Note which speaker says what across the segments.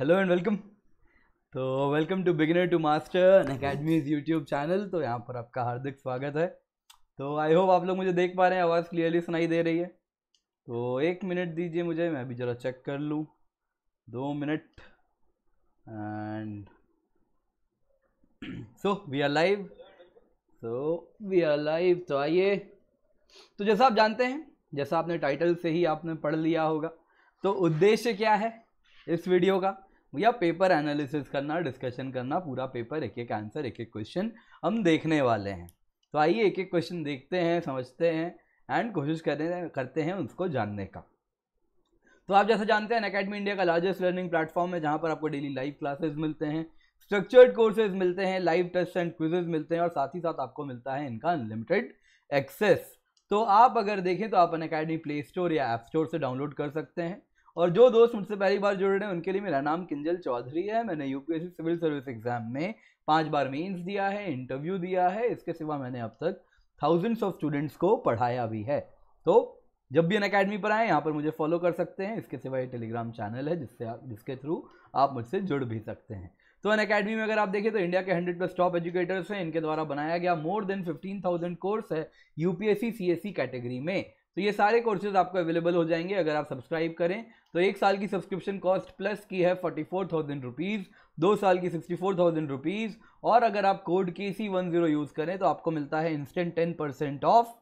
Speaker 1: Hello and welcome तो welcome to beginner to master academies YouTube channel तो यहाँ पर आपका हार्दिक स्वागत है तो आई होप आप लोग मुझे देख पा रहे हैं आवाज़ क्लियरली सुनाई दे रही है तो एक मिनट दीजिए मुझे मैं अभी ज़रा चेक कर लूँ दो minute and so we are live so we are live तो आइए तो जैसा आप जानते हैं जैसा आपने टाइटल से ही आपने पढ़ लिया होगा तो उद्देश्य क्या है इस वीडियो का या पेपर एनालिसिस करना डिस्कशन करना पूरा पेपर एक एक आंसर एक एक क्वेश्चन हम देखने वाले हैं तो आइए एक एक क्वेश्चन देखते हैं समझते हैं एंड कोशिश करें करते हैं उसको जानने का तो आप जैसा जानते हैं अकेडमी इंडिया का लार्जेस्ट लर्निंग प्लेटफॉर्म है जहाँ पर आपको डेली लाइव क्लासेज मिलते हैं स्ट्रक्चर्ड कोर्सेज मिलते हैं लाइव टेस्ट एंड क्विजेज मिलते हैं और साथ ही साथ आपको मिलता है इनका अनलिमिटेड एक्सेस तो आप अगर देखें तो आप अन अकेडमी प्ले स्टोर या ऐप स्टोर से डाउनलोड कर सकते हैं और जो दोस्त मुझसे पहली बार जुड़ रहे हैं उनके लिए मेरा नाम किंजल चौधरी है मैंने यूपीएससी सिविल सर्विस एग्जाम में पांच बार मेंस दिया है इंटरव्यू दिया है इसके सिवा मैंने अब तक थाउजेंड्स ऑफ स्टूडेंट्स को पढ़ाया भी है तो जब भी अन अकेडमी पर आए यहाँ पर मुझे फॉलो कर सकते हैं इसके सिवा ये टेलीग्राम चैनल है जिससे जिसके थ्रू आप मुझसे जुड़ भी सकते हैं तो अन अकेडमी में अगर आप देखें तो इंडिया के हंड्रेड प्लस टॉप एजुकेटर्स हैं इनके द्वारा बनाया गया more than fifteen thousand course है यूपीएससी सीएससी कैटेगरी में तो ये सारे कोर्सेज आपको अवेलेबल हो जाएंगे अगर आप सब्सक्राइब करें तो एक साल की सब्सक्रिप्शन कॉस्ट प्लस की है फोर्टी फोर थाउजेंड रुपीज़ दो साल की सिक्सटी फोर थाउजेंड रुपीज़ और अगर आप कोड के सी वन ज़ीरो यूज़ करें तो आपको मिलता है इंस्टेंट टेन परसेंट ऑफ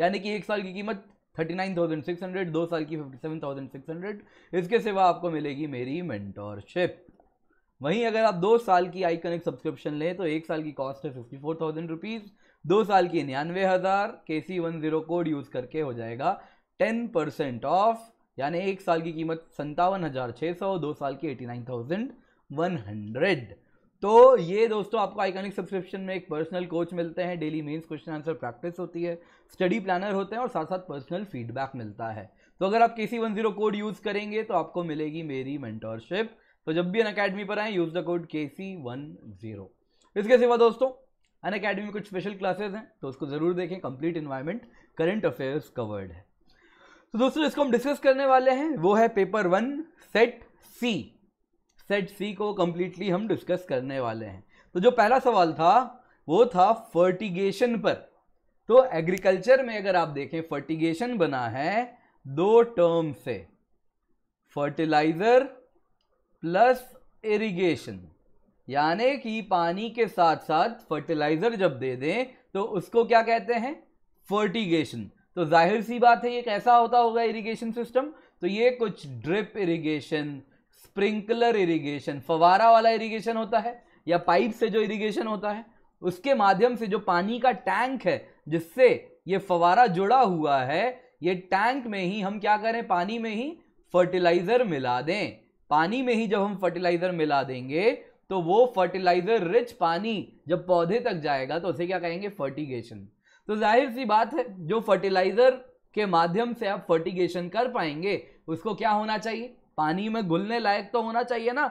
Speaker 1: यानी कि एक साल की कीमत thirty nine thousand six hundred दो साल की fifty seven thousand six hundred इसके सिवा आपको मिलेगी मेरी मेंटोरशिप वहीं अगर आप दो साल की आई कनेक्ट सब्सक्रिप्शन लें तो एक साल की कॉस्ट है फिफ्टी फोर थाउजेंड रुपीज़ दो साल की निन्यानवे हज़ार के सी वन ज़ीरो कोड यूज़ करके हो जाएगा टेन परसेंट ऑफ यानी एक साल की कीमत संतावन हज़ार छः सौ दो साल की eighty nine thousand one hundred तो ये दोस्तों आपको आइकॉनिक सब्सक्रिप्शन में एक पर्सनल कोच मिलते हैं daily mains question answer practice होती है स्टडी प्लानर होते हैं और साथ साथ पर्सनल फीडबैक मिलता है तो अगर आप के सी वन जीरो कोड यूज़ करेंगे तो आपको मिलेगी मेरी मेंटोरशिप तो जब भी अन अकेडमी पर आए use the code K C one zero इसके सिवा दोस्तों अन अकेडमी में कुछ स्पेशल क्लासेज हैं तो उसको ज़रूर देखें complete environment current affairs covered है तो दोस्तों इसको हम डिस्कस करने वाले हैं वो है paper one set C set C को कंप्लीटली हम डिस्कस करने वाले हैं तो जो पहला सवाल था वो था फर्टिगेशन पर तो एग्रीकल्चर में अगर आप देखें फर्टिगेशन बना है दो टर्म से फर्टिलाइजर प्लस इरिगेशन यानी कि पानी के साथ साथ फर्टिलाइजर जब दे दें तो उसको क्या कहते हैं फर्टिगेशन तो जाहिर सी बात है ये कैसा होता होगा इरिगेशन सिस्टम तो ये कुछ ड्रिप इरिगेशन स्प्रिंकलर इरिगेशन फवारा वाला इरिगेशन होता है या पाइप से जो इरिगेशन होता है उसके माध्यम से जो पानी का टैंक है जिससे ये फवारा जुड़ा हुआ है ये टैंक में ही हम क्या करें पानी में ही फर्टिलाइज़र मिला दें पानी में ही जब हम फर्टिलाइज़र मिला देंगे तो वो फर्टिलाइज़र रिच पानी जब पौधे तक जाएगा तो उसे क्या कहेंगे फर्टिगेशन तो जाहिर सी बात है जो फर्टिलाइजर के माध्यम से आप फर्टिगेशन कर पाएंगे उसको क्या होना चाहिए पानी में घुलने लायक तो होना चाहिए ना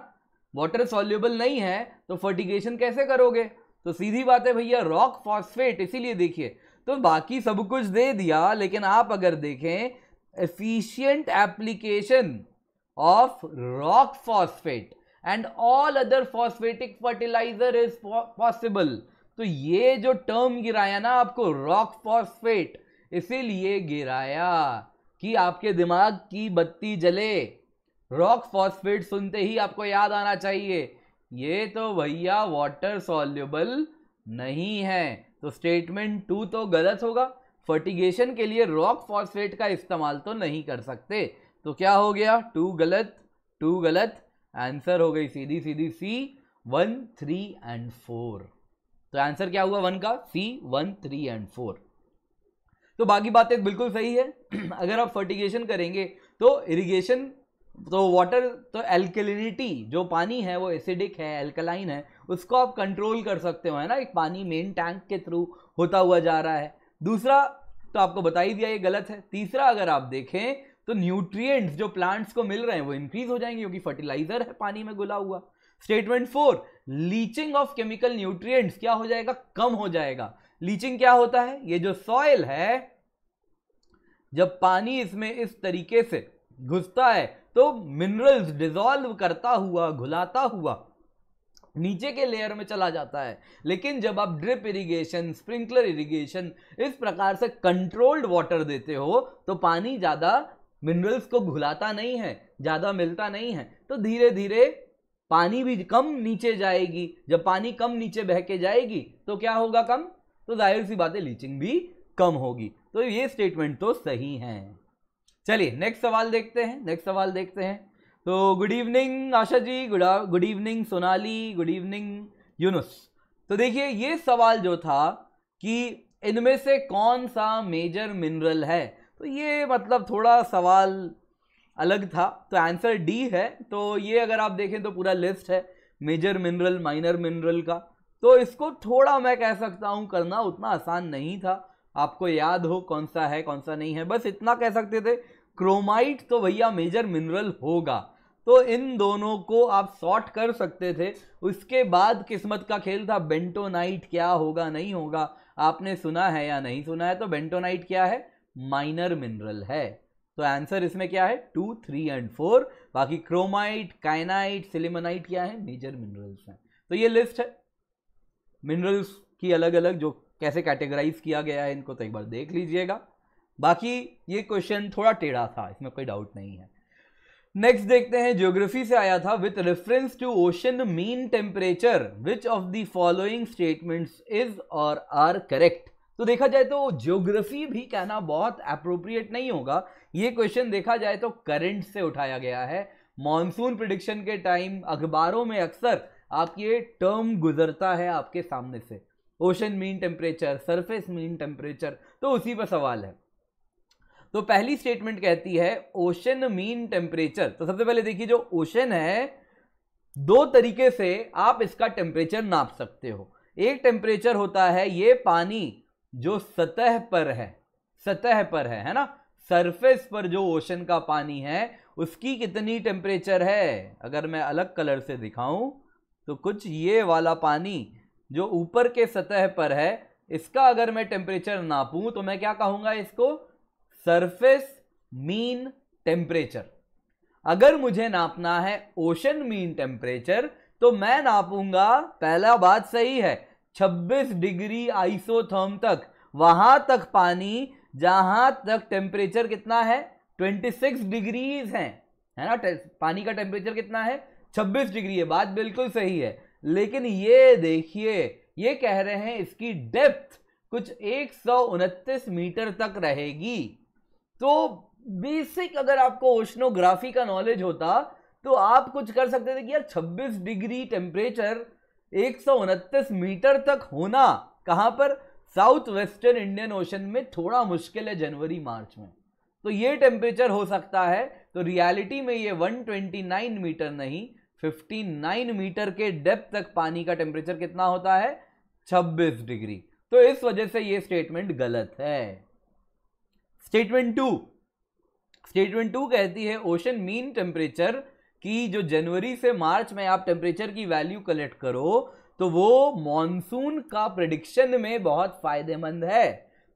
Speaker 1: वाटर सॉल्यूबल नहीं है तो फर्टिगेशन कैसे करोगे तो सीधी बात है भैया रॉक फॉस्फेट इसीलिए देखिए तो बाकी सब कुछ दे दिया लेकिन आप अगर देखें efficient application of rock phosphate and all other phosphatic fertiliser is possible तो ये जो टर्म गिराया ना आपको रॉक फॉस्फेट इसीलिए गिराया कि आपके दिमाग की बत्ती जले रॉक फॉस्फेट सुनते ही आपको याद आना चाहिए ये तो भैया वाटर सॉल्यूबल नहीं है तो स्टेटमेंट टू तो गलत होगा फर्टिगेशन के लिए रॉक फॉस्फेट का इस्तेमाल तो नहीं कर सकते तो क्या हो गया टू गलत टू गलत आंसर हो गई सीधी सीधी C one three and four तो आंसर क्या हुआ वन का C one three and four तो बाकी बातें बिल्कुल सही है अगर आप फर्टिगेशन करेंगे तो इरिगेशन तो वाटर तो एल्कलिनिटी जो पानी है वो एसिडिक है एल्कलाइन है उसको आप कंट्रोल कर सकते हो है ना एक पानी मेन टैंक के थ्रू होता हुआ जा रहा है दूसरा तो आपको बता ही दिया ये गलत है तीसरा अगर आप देखें तो न्यूट्रिएंट्स जो प्लांट्स को मिल रहे हैं वो इंक्रीज हो जाएंगे क्योंकि फर्टिलाइजर है पानी में गुला हुआ statement four leaching of chemical nutrients क्या हो जाएगा कम हो जाएगा लीचिंग क्या होता है ये जो सॉइल है जब पानी इसमें इस तरीके से घुसता है तो मिनरल्स डिजॉल्व करता हुआ घुलाता हुआ नीचे के लेयर में चला जाता है लेकिन जब आप ड्रिप इरिगेशन स्प्रिंकलर इरिगेशन इस प्रकार से कंट्रोल्ड वाटर देते हो तो पानी ज़्यादा मिनरल्स को घुलाता नहीं है ज़्यादा मिलता नहीं है तो धीरे धीरे पानी भी कम नीचे जाएगी जब पानी कम नीचे बह के जाएगी तो क्या होगा कम तो जाहिर सी बात है लीचिंग भी कम होगी तो ये स्टेटमेंट तो सही है चलिए नेक्स्ट सवाल देखते हैं नेक्स्ट सवाल देखते हैं तो good evening Asha ji good good evening Sonali good evening Yunus तो देखिए ये सवाल जो था कि इनमें से कौन सा मेजर मिनरल है तो ये मतलब थोड़ा सवाल अलग था तो आंसर डी है तो ये अगर आप देखें तो पूरा लिस्ट है मेजर मिनरल माइनर मिनरल का तो इसको थोड़ा मैं कह सकता हूँ करना उतना आसान नहीं था आपको याद हो कौन सा है कौन सा नहीं है बस इतना कह सकते थे क्रोमाइट तो भैया मेजर मिनरल होगा तो इन दोनों को आप सॉर्ट कर सकते थे उसके बाद किस्मत का खेल था बेंटोनाइट क्या होगा नहीं होगा आपने सुना है या नहीं सुना है तो बेंटोनाइट क्या है माइनर मिनरल है तो आंसर इसमें क्या है टू थ्री एंड फोर बाकी क्रोमाइट काइनाइट सिलिमनाइट क्या है मेजर मिनरल्स हैं तो ये लिस्ट है मिनरल्स की अलग अलग जो कैसे कैटेगराइज किया गया है इनको तो एक बार देख लीजिएगा बाकी ये क्वेश्चन थोड़ा टेढ़ा था इसमें कोई डाउट नहीं है नेक्स्ट देखते हैं ज्योग्राफी से आया था with reference to ocean mean temperature which of the following statements is or are correct तो देखा जाए तो ज्योग्राफी भी कहना बहुत अप्रोप्रिएट नहीं होगा ये क्वेश्चन देखा जाए तो करंट से उठाया गया है मानसून प्रिडिक्शन के टाइम अखबारों में अक्सर आप ये टर्म गुजरता है आपके सामने से ocean mean temperature surface mean temperature तो उसी पर सवाल है तो पहली स्टेटमेंट कहती है ओशन मीन टेम्परेचर तो सबसे पहले देखिए जो ओशन है दो तरीके से आप इसका टेम्परेचर नाप सकते हो एक टेम्परेचर होता है ये पानी जो सतह पर है सतह पर है है ना सरफेस पर जो ओशन का पानी है उसकी कितनी टेम्परेचर है अगर मैं अलग कलर से दिखाऊं तो कुछ ये वाला पानी जो ऊपर के सतह पर है इसका अगर मैं टेम्परेचर नापूं तो मैं क्या कहूँगा इसको सरफेस मीन टेम्परेचर अगर मुझे नापना है ओशन मीन टेम्परेचर तो मैं नापूंगा पहला बात सही है 26 डिग्री आइसोथर्म तक वहां तक पानी जहां तक टेम्परेचर कितना है 26 डिग्रीज है है ना पानी का टेम्परेचर कितना है 26 डिग्री है बात बिल्कुल सही है लेकिन ये देखिए ये कह रहे हैं इसकी डेप्थ कुछ एक मीटर तक रहेगी तो बेसिक अगर आपको ओशनोग्राफी का नॉलेज होता तो आप कुछ कर सकते थे कि यार 26 डिग्री टेम्परेचर एक मीटर तक होना कहां पर साउथ वेस्टर्न इंडियन ओशन में थोड़ा मुश्किल है जनवरी मार्च में तो ये टेम्परेचर हो सकता है तो रियलिटी में ये 129 मीटर नहीं 59 मीटर के डेप्थ तक पानी का टेम्परेचर कितना होता है 26 डिग्री तो इस वजह से ये स्टेटमेंट गलत है स्टेटमेंट टू स्टेटमेंट टू कहती है ओशन मीन टेम्परेचर की जो जनवरी से मार्च में आप टेम्परेचर की वैल्यू कलेक्ट करो तो वो मॉनसून का प्रडिक्शन में बहुत फ़ायदेमंद है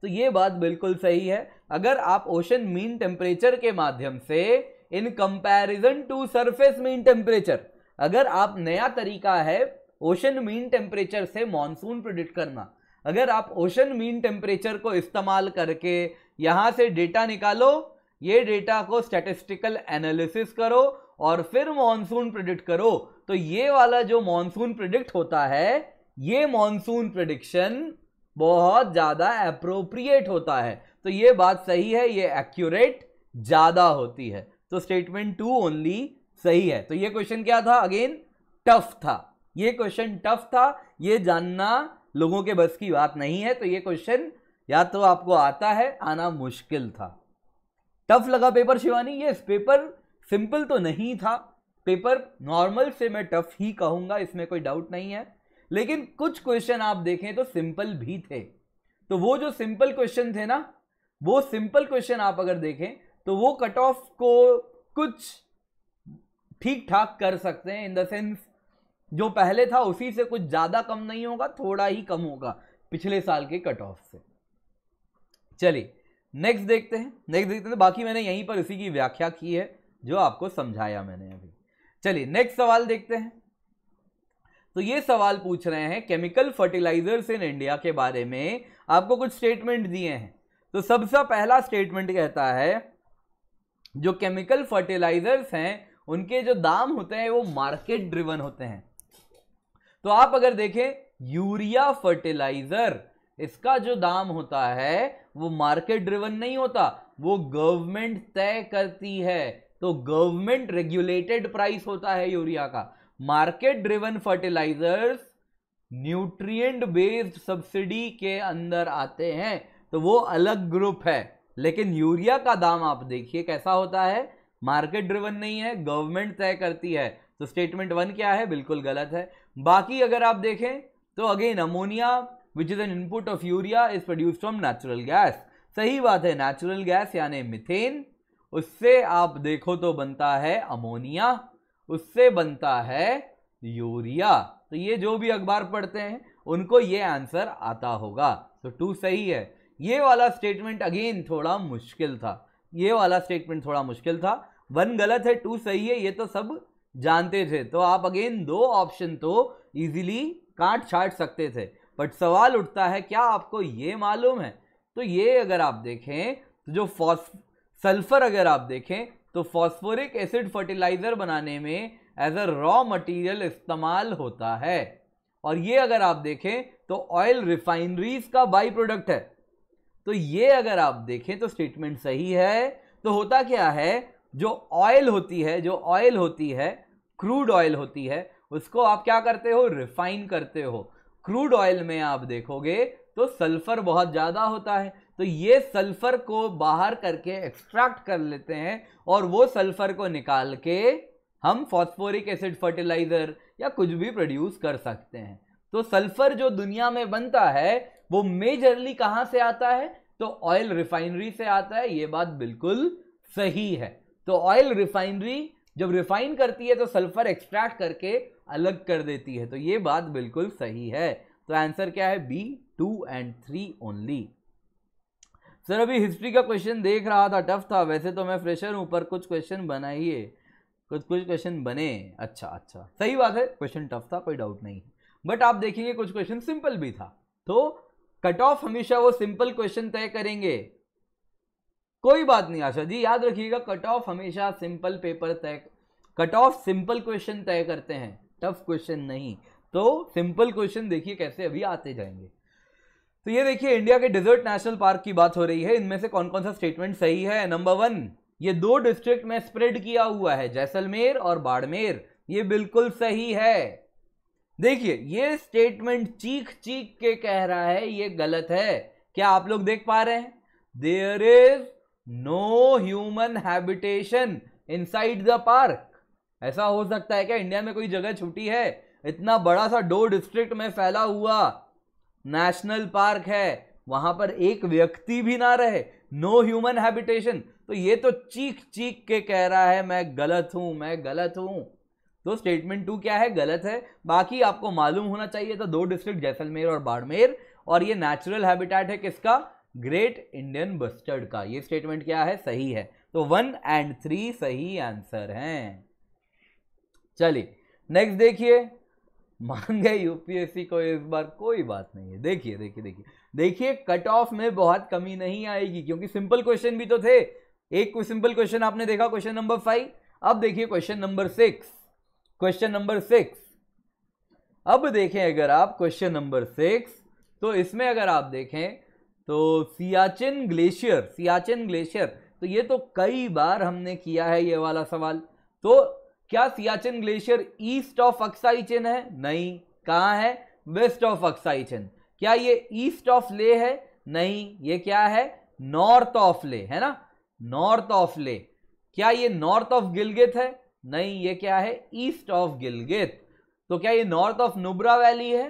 Speaker 1: तो ये बात बिल्कुल सही है अगर आप ओशन मीन टेम्परेचर के माध्यम से in comparison to surface mean temperature अगर आप नया तरीका है ओशन मीन टेम्परेचर से मॉनसून प्रिडिक्ट करना अगर आप ओशन मीन टेम्परेचर को इस्तेमाल करके यहाँ से डेटा निकालो ये डेटा को स्टैटिस्टिकल एनालिसिस करो और फिर मॉनसून प्रिडिक्ट करो तो ये वाला जो मॉनसून प्रिडिक्ट होता है ये मॉनसून प्रिडिक्शन बहुत ज़्यादा अप्रोप्रिएट होता है तो ये बात सही है ये एक्यूरेट ज़्यादा होती है तो स्टेटमेंट टू ओनली सही है तो ये क्वेश्चन क्या था अगेन टफ था ये क्वेश्चन टफ था ये जानना लोगों के बस की बात नहीं है तो ये क्वेश्चन या तो आपको आता है आना मुश्किल था टफ लगा पेपर शिवानी ये पेपर सिंपल तो नहीं था पेपर नॉर्मल से मैं टफ ही कहूंगा इसमें कोई डाउट नहीं है लेकिन कुछ क्वेश्चन आप देखें तो सिंपल भी थे तो वो जो सिंपल क्वेश्चन थे ना वो सिंपल क्वेश्चन आप अगर देखें तो वो कट ऑफ को कुछ ठीक ठाक कर सकते हैं इन द सेंस जो पहले था उसी से कुछ ज़्यादा कम नहीं होगा थोड़ा ही कम होगा पिछले साल के कट ऑफ से चलिए नेक्स्ट देखते हैं नेक्स्ट देखते हैं तो बाकी मैंने यहीं पर इसी की व्याख्या की है जो आपको समझाया मैंने अभी चलिए नेक्स्ट सवाल देखते हैं तो ये सवाल पूछ रहे हैं केमिकल फर्टिलाइजर्स इन इंडिया के बारे में आपको कुछ स्टेटमेंट दिए हैं तो सबसे पहला स्टेटमेंट कहता है जो केमिकल फर्टिलाइजर्स हैं उनके जो दाम होते हैं वो मार्केट ड्रिवन होते हैं तो आप अगर देखें यूरिया फर्टिलाइजर इसका जो दाम होता है वो मार्केट ड्रिवन नहीं होता वो गवर्नमेंट तय करती है तो गवर्नमेंट रेगुलेटेड प्राइस होता है यूरिया का market driven fertilisers nutrient based subsidy के अंदर आते हैं तो वो अलग ग्रुप है लेकिन यूरिया का दाम आप देखिए कैसा होता है मार्केट ड्रिवन नहीं है गवर्नमेंट तय करती है तो स्टेटमेंट वन क्या है बिल्कुल गलत है बाकी अगर आप देखें तो again ammonia which is an input of urea is produce from natural gas सही बात है नेचुरल गैस यानी मिथेन उससे आप देखो तो बनता है अमोनिया उससे बनता है यूरिया तो ये जो भी अखबार पढ़ते हैं उनको ये आंसर आता होगा तो टू सही है ये वाला स्टेटमेंट अगेन थोड़ा मुश्किल था ये वाला स्टेटमेंट थोड़ा मुश्किल था वन गलत है टू सही है ये तो सब जानते थे तो आप अगेन दो ऑप्शन तो इजीली काट छाट सकते थे बट सवाल उठता है क्या आपको ये मालूम है तो ये अगर आप देखें तो जो फॉस सल्फर अगर आप देखें तो फॉस्फोरिक एसिड फर्टिलाइज़र बनाने में एज अ रॉ मटेरियल इस्तेमाल होता है और ये अगर आप देखें तो ऑयल रिफाइनरीज का बाई प्रोडक्ट है तो ये अगर आप देखें तो स्टेटमेंट सही है तो होता क्या है जो ऑयल होती है जो ऑयल होती है क्रूड ऑयल होती है उसको आप क्या करते हो रिफाइन करते हो क्रूड ऑयल में आप देखोगे तो सल्फर बहुत ज़्यादा होता है तो ये सल्फर को बाहर करके एक्सट्रैक्ट कर लेते हैं और वो सल्फर को निकाल के हम फॉस्फोरिक एसिड फर्टिलाइजर या कुछ भी प्रोड्यूस कर सकते हैं तो सल्फर जो दुनिया में बनता है वो मेजरली कहाँ से आता है तो ऑयल रिफाइनरी से आता है ये बात बिल्कुल सही है तो ऑयल रिफाइनरी जब रिफाइन करती है तो सल्फर एक्सट्रैक्ट करके अलग कर देती है तो ये बात बिल्कुल सही है तो आंसर क्या है B two and three only sir अभी हिस्ट्री का क्वेश्चन देख रहा था टफ था वैसे तो मैं फ्रेशर हूँ पर कुछ क्वेश्चन बनाइए कुछ कुछ क्वेश्चन बने अच्छा अच्छा सही बात है क्वेश्चन टफ था कोई डाउट नहीं बट आप देखेंगे कुछ क्वेश्चन सिंपल भी था तो कट ऑफ हमेशा वो सिंपल क्वेश्चन तय करेंगे कोई बात नहीं आशा जी याद रखिएगा कट ऑफ हमेशा सिंपल पेपर तय कट ऑफ सिंपल क्वेश्चन तय करते हैं टफ क्वेश्चन नहीं तो सिंपल क्वेश्चन देखिए कैसे अभी आते जाएंगे तो ये देखिए इंडिया के डिजर्ट नेशनल पार्क की बात हो रही है इनमें से कौन कौन सा स्टेटमेंट सही है नंबर वन ये दो डिस्ट्रिक्ट में स्प्रेड किया हुआ है जैसलमेर और बाड़मेर ये बिल्कुल सही है देखिए ये स्टेटमेंट चीख चीख के कह रहा है ये गलत है क्या आप लोग देख पा रहे हैं there is no human habitation inside the park ऐसा हो सकता है क्या इंडिया में कोई जगह छुट्टी है इतना बड़ा सा डो डिस्ट्रिक्ट में फैला हुआ नेशनल पार्क है वहां पर एक व्यक्ति भी ना रहे नो ह्यूमन हैबिटेशन तो ये तो चीख चीख के कह रहा है मैं गलत हूं मैं गलत हूं तो स्टेटमेंट टू क्या है गलत है बाकी आपको मालूम होना चाहिए था दो डिस्ट्रिक्ट जैसलमेर और बाड़मेर और ये नेचुरल हैबिटेट है किसका ग्रेट इंडियन बस्टर्ड का ये स्टेटमेंट क्या है सही है तो वन एंड थ्री सही आंसर हैं चलिए नेक्स्ट देखिए मान गए यूपीएससी को इस बार कोई बात नहीं है देखिए देखिए देखिए देखिए कट ऑफ में बहुत कमी नहीं आएगी क्योंकि सिंपल क्वेश्चन भी तो थे एक सिंपल क्वेश्चन आपने देखा क्वेश्चन नंबर फाइव अब देखिए question number six question number six अब देखें अगर आप क्वेश्चन नंबर सिक्स तो इसमें अगर आप देखें तो सियाचिन ग्लेशियर सियाचिन ग्लेशियर तो ये तो कई बार हमने किया है ये वाला सवाल तो क्या Siachen glacier east of Aksai Chin है नहीं कहाँ है वेस्ट ऑफ अक्साई चेन क्या ये ईस्ट ऑफ ले है नहीं ये क्या है नॉर्थ ऑफ ले है ना नॉर्थ ऑफ ले क्या ये नॉर्थ ऑफ गिलगित है नहीं ये क्या है ईस्ट ऑफ गिलगित तो क्या ये नॉर्थ ऑफ नुब्रा वैली है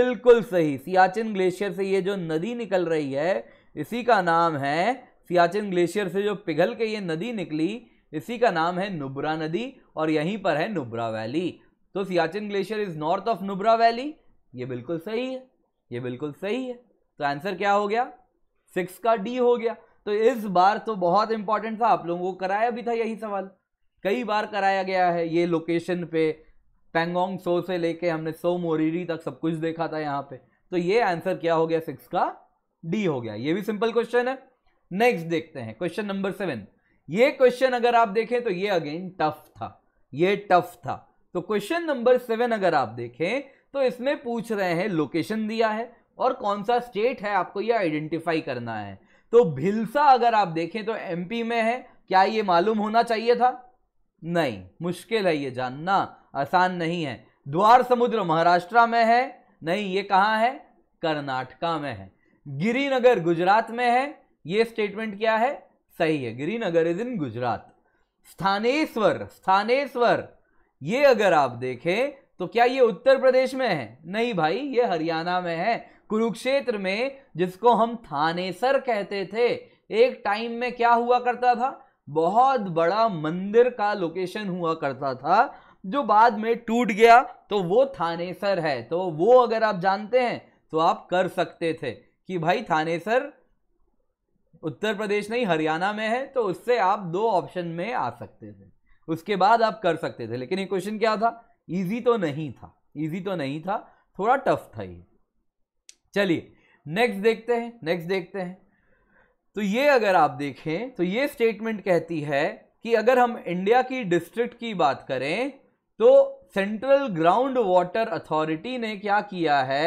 Speaker 1: बिल्कुल सही सियाचिन ग्लेशियर से ये जो नदी निकल रही है इसी का नाम है सियाचिन ग्लेशियर से जो पिघल के ये नदी निकली इसी का नाम है नुब्रा नदी और यहीं पर है नुब्रा वैली तो Siachen glacier is north of Nubra valley ये बिल्कुल सही है ये बिल्कुल सही है तो आंसर क्या हो गया सिक्स का डी हो गया तो इस बार तो बहुत इंपॉर्टेंट था आप लोगों को कराया भी था यही सवाल कई बार कराया गया है ये लोकेशन पे पेंगोंग सो से लेके हमने सो मोरीरी तक सब कुछ देखा था यहाँ पे तो ये आंसर क्या हो गया सिक्स का डी हो गया ये भी सिंपल क्वेश्चन है नेक्स्ट देखते हैं क्वेश्चन नंबर सेवन ये क्वेश्चन अगर आप देखें तो ये अगेन टफ था ये टफ था तो क्वेश्चन नंबर सेवन अगर आप देखें तो इसमें पूछ रहे हैं लोकेशन दिया है और कौन सा स्टेट है आपको ये आइडेंटिफाई करना है तो भिलसा अगर आप देखें तो एमपी में है क्या ये मालूम होना चाहिए था नहीं मुश्किल है ये जानना आसान नहीं है द्वार समुद्र महाराष्ट्र में है नहीं ये कहाँ है कर्नाटका में है गिरीनगर गुजरात में है ये स्टेटमेंट क्या है सही है गिरीनगर इज इन गुजरात स्थानेश्वर स्थानेश्वर ये अगर आप देखें तो क्या ये उत्तर प्रदेश में है नहीं भाई ये हरियाणा में है कुरुक्षेत्र में जिसको हम थानेसर कहते थे एक टाइम में क्या हुआ करता था बहुत बड़ा मंदिर का लोकेशन हुआ करता था जो बाद में टूट गया तो वो थानेसर है तो वो अगर आप जानते हैं तो आप कर सकते थे कि भाई थानेसर उत्तर प्रदेश नहीं हरियाणा में है तो उससे आप दो ऑप्शन में आ सकते थे उसके बाद आप कर सकते थे लेकिन ये क्वेश्चन क्या था इजी तो नहीं था इजी तो नहीं था थोड़ा टफ था ये चलिए नेक्स्ट देखते हैं नेक्स्ट देखते हैं तो ये अगर आप देखें तो ये स्टेटमेंट कहती है कि अगर हम इंडिया की डिस्ट्रिक्ट की बात करें तो सेंट्रल ग्राउंड वाटर अथॉरिटी ने क्या किया है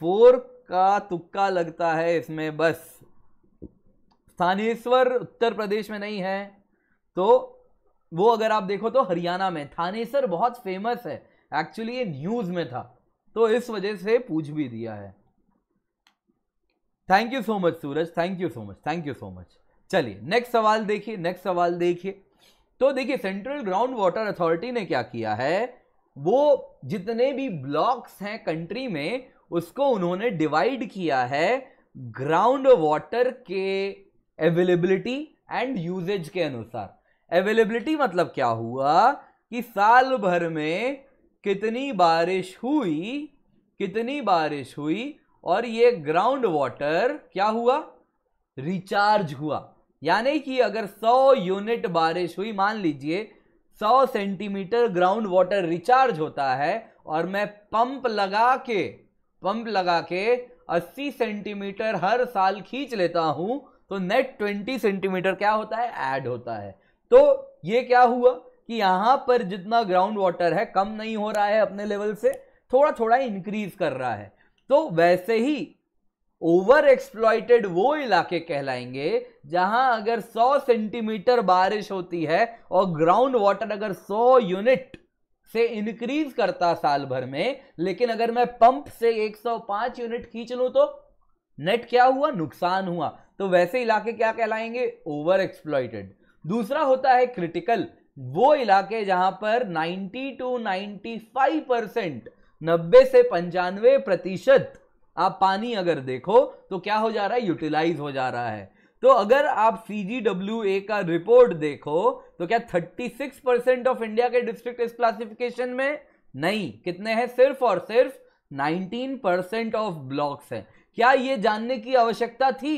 Speaker 1: फोर का तुक्का लगता है इसमें बस थानेश्वर उत्तर प्रदेश में नहीं है तो वो अगर आप देखो तो हरियाणा में थानेश्वर बहुत फेमस है एक्चुअली ये न्यूज में था तो इस वजह से पूछ भी दिया है thank you so much Suraj thank you so much thank you so much चलिए नेक्स्ट सवाल देखिए नेक्स्ट सवाल देखिए तो देखिए सेंट्रल ग्राउंड वाटर अथॉरिटी ने क्या किया है वो जितने भी ब्लॉक्स हैं कंट्री में उसको उन्होंने डिवाइड किया है ग्राउंड वाटर के अवेलेबिलिटी एंड यूजेज के अनुसार अवेलेबिलिटी मतलब क्या हुआ कि साल भर में कितनी बारिश हुई कितनी बारिश हुई और ये ग्राउंड वाटर क्या हुआ रिचार्ज हुआ यानी कि अगर 100 यूनिट बारिश हुई मान लीजिए 100 सेंटीमीटर ग्राउंड वाटर रिचार्ज होता है और मैं पंप लगा के पंप लगा के 80 सेंटीमीटर हर साल खींच लेता हूं तो नेट 20 सेंटीमीटर क्या होता है ऐड होता है तो ये क्या हुआ कि यहां पर जितना ग्राउंड वाटर है कम नहीं हो रहा है अपने लेवल से थोड़ा थोड़ा इंक्रीज कर रहा है तो वैसे ही ओवर एक्सप्लॉयटेड वो इलाके कहलाएंगे जहां अगर 100 सेंटीमीटर बारिश होती है और ग्राउंड वाटर अगर 100 यूनिट से इंक्रीज करता साल भर में लेकिन अगर मैं पंप से 105 यूनिट खींच लूं तो नेट क्या हुआ नुकसान हुआ तो वैसे इलाके क्या कहलाएंगे ओवर एक्सप्लॉयटेड दूसरा होता है क्रिटिकल वो इलाके जहां पर 90 टू 95 परसेंट नब्बे से पंचानवे प्रतिशत आप पानी अगर देखो तो क्या हो जा रहा है यूटिलाइज हो जा रहा है तो अगर आप सी का रिपोर्ट देखो तो क्या thirty six percent of India के डिस्ट्रिक्ट इस क्लासिफिकेशन में नहीं कितने हैं सिर्फ और सिर्फ नाइनटीन परसेंट ऑफ ब्लॉक्स हैं क्या ये जानने की आवश्यकता थी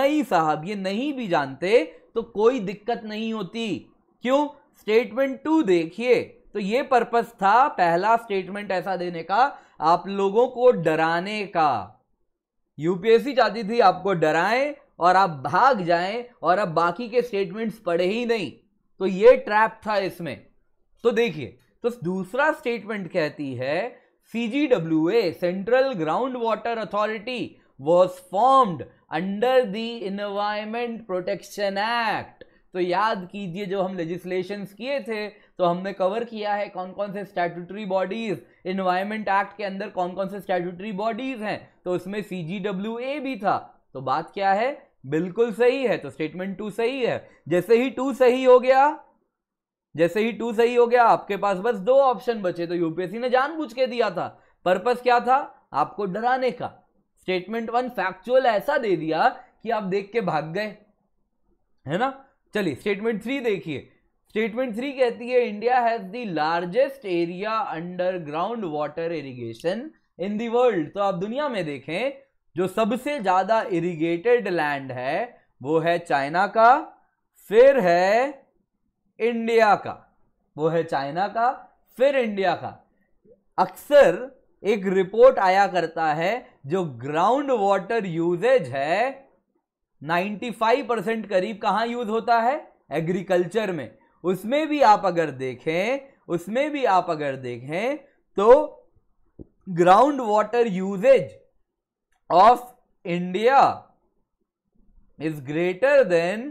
Speaker 1: नहीं साहब ये नहीं भी जानते तो कोई दिक्कत नहीं होती क्यों स्टेटमेंट टू देखिए तो ये पर्पस था पहला स्टेटमेंट ऐसा देने का आप लोगों को डराने का यूपीएससी चाहती थी आपको डराएं और आप भाग जाएं और आप बाकी के स्टेटमेंट्स पढ़े ही नहीं तो ये ट्रैप था इसमें तो देखिए तो दूसरा स्टेटमेंट कहती है central ground water authority was formed under the environment protection act तो याद कीजिए जो हम लेजिस्लेशन किए थे तो हमने कवर किया है कौन कौन से स्टैट्यूटरी बॉडीज इन्वायरमेंट एक्ट के अंदर कौन कौन से स्टैट्यूटरी बॉडीज हैं तो उसमें सी भी था तो बात क्या है बिल्कुल सही है तो स्टेटमेंट टू सही है जैसे ही टू सही हो गया जैसे ही टू सही हो गया आपके पास बस दो ऑप्शन बचे तो यूपीएससी ने जानबूझ के दिया था पर्पस क्या था आपको डराने का स्टेटमेंट वन फैक्चुअल ऐसा दे दिया कि आप देख के भाग गए है ना चलिए स्टेटमेंट थ्री देखिए स्टेटमेंट थ्री कहती है India has the largest area under ground water irrigation in the world तो आप दुनिया में देखें जो सबसे ज्यादा इरिगेटेड लैंड है वो है चाइना का फिर है इंडिया का वो है चाइना का फिर इंडिया का अक्सर एक रिपोर्ट आया करता है जो ग्राउंड वाटर यूजेज है 95 परसेंट करीब कहाँ यूज होता है एग्रीकल्चर में उसमें भी आप अगर देखें उसमें भी आप अगर देखें तो ground water usage of India is greater than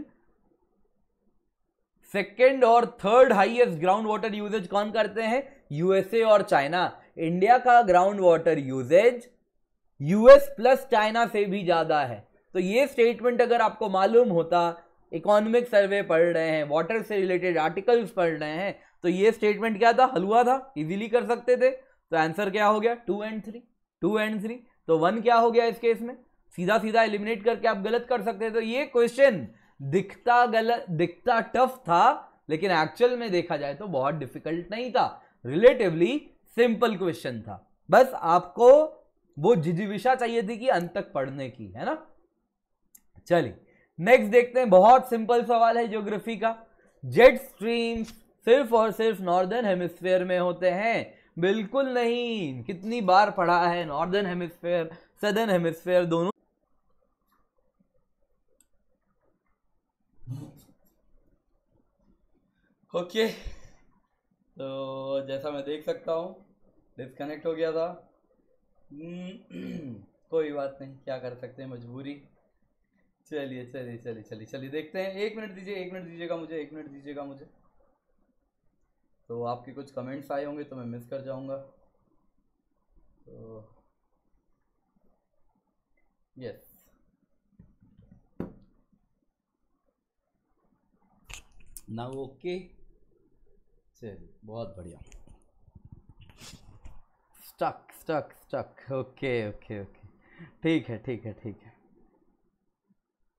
Speaker 1: second और third highest ground water usage कौन करते हैं यूएसए और चाइना इंडिया का ground water usage US plus China से भी ज़्यादा है तो ये स्टेटमेंट अगर आपको मालूम होता इकोनॉमिक सर्वे पढ़ रहे हैं वाटर से रिलेटेड आर्टिकल्स पढ़ रहे हैं तो ये स्टेटमेंट क्या था हलवा था इजीली कर सकते थे तो आंसर क्या हो गया two and three two and three तो वन क्या हो गया इस केस में सीधा सीधा एलिमिनेट करके आप गलत कर सकते हैं तो ये क्वेश्चन दिखता गलत दिखता टफ था लेकिन एक्चुअल में देखा जाए तो बहुत डिफिकल्ट नहीं था रिलेटिवली सिंपल क्वेश्चन था बस आपको वो जिजिविशा चाहिए थी कि अंत तक पढ़ने की है ना चलिए नेक्स्ट देखते हैं बहुत सिंपल सवाल है ज्योग्राफी का जेट स्ट्रीम्स सिर्फ और सिर्फ नॉर्दर्न हेमिस्फेयर में होते हैं बिल्कुल नहीं कितनी बार पढ़ा है नॉर्दर्न हेमिस्फेयर सदर्न हेमिस्फेयर दोनों ओके तो जैसा मैं देख सकता हूँ डिस्कनेक्ट हो गया था हम्म, कोई बात नहीं क्या कर सकते हैं मजबूरी चलिए चलिए चलिए चलिए चलिए देखते हैं एक मिनट दीजिए एक मिनट दीजिएगा मुझे एक मिनट दीजिएगा मुझे तो आपके कुछ कमेंट्स आए होंगे तो मैं मिस कर जाऊंगा तो यस ना ओके चलिए बहुत बढ़िया stuck stuck stuck okay okay okay ठीक है ठीक है ठीक है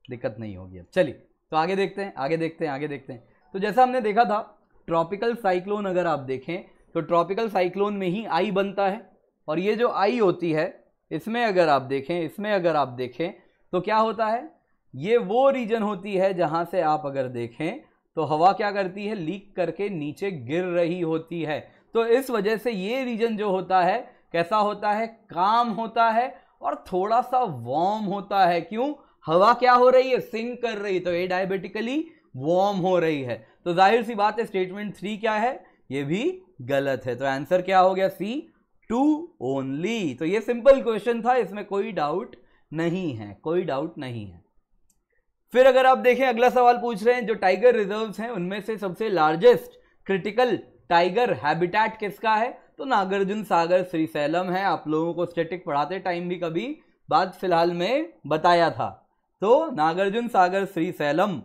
Speaker 1: दिक्कत नहीं होगी अब चलिए तो आगे देखते हैं आगे देखते हैं आगे देखते हैं तो जैसा हमने देखा था ट्रॉपिकल साइक्लोन अगर आप देखें तो ट्रॉपिकल साइक्लोन में ही आई बनता है और ये जो आई होती है इसमें अगर आप देखें इसमें अगर आप देखें तो क्या होता है ये वो रीजन होती है जहाँ से आप अगर देखें तो हवा क्या करती है लीक करके नीचे गिर रही होती है तो इस वजह से ये रीजन जो होता है कैसा होता है काम होता है और थोड़ा सा वार्म होता है क्यों हवा क्या हो रही है सिंक कर रही तो ये डायबिटिकली वार्म हो रही है तो जाहिर सी बात है स्टेटमेंट थ्री क्या है ये भी गलत है तो आंसर क्या हो गया सी टू ओनली तो ये सिंपल क्वेश्चन था इसमें कोई डाउट नहीं है कोई डाउट नहीं है फिर अगर आप देखें अगला सवाल पूछ रहे हैं जो टाइगर रिजर्व्स हैं उनमें से सबसे लार्जेस्ट क्रिटिकल टाइगर हैबिटेट किसका है तो नागार्जुन सागर श्रीसैलम है आप लोगों को स्टेटिक पढ़ाते टाइम भी कभी बात फिलहाल में बताया था तो नागार्जुन सागर श्रीसैलम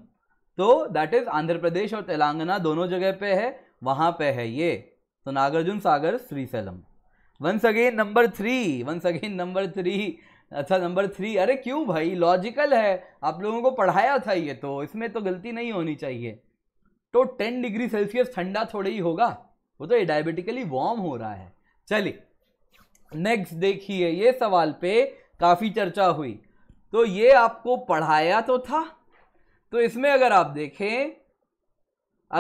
Speaker 1: तो दैट इज आंध्र प्रदेश और तेलंगाना दोनों जगह पे है वहां पे है ये तो Nagarjuna Sagar Srisailam once again number three once again number three अच्छा नंबर थ्री अरे क्यों भाई लॉजिकल है आप लोगों को पढ़ाया था ये तो इसमें तो गलती नहीं होनी चाहिए तो टेन डिग्री सेल्सियस ठंडा थोड़े ही होगा वो तो ये डायबिटिकली वार्म हो रहा है चलिए नेक्स्ट देखिए ये सवाल पे काफ़ी चर्चा हुई तो ये आपको पढ़ाया तो था तो इसमें अगर आप देखें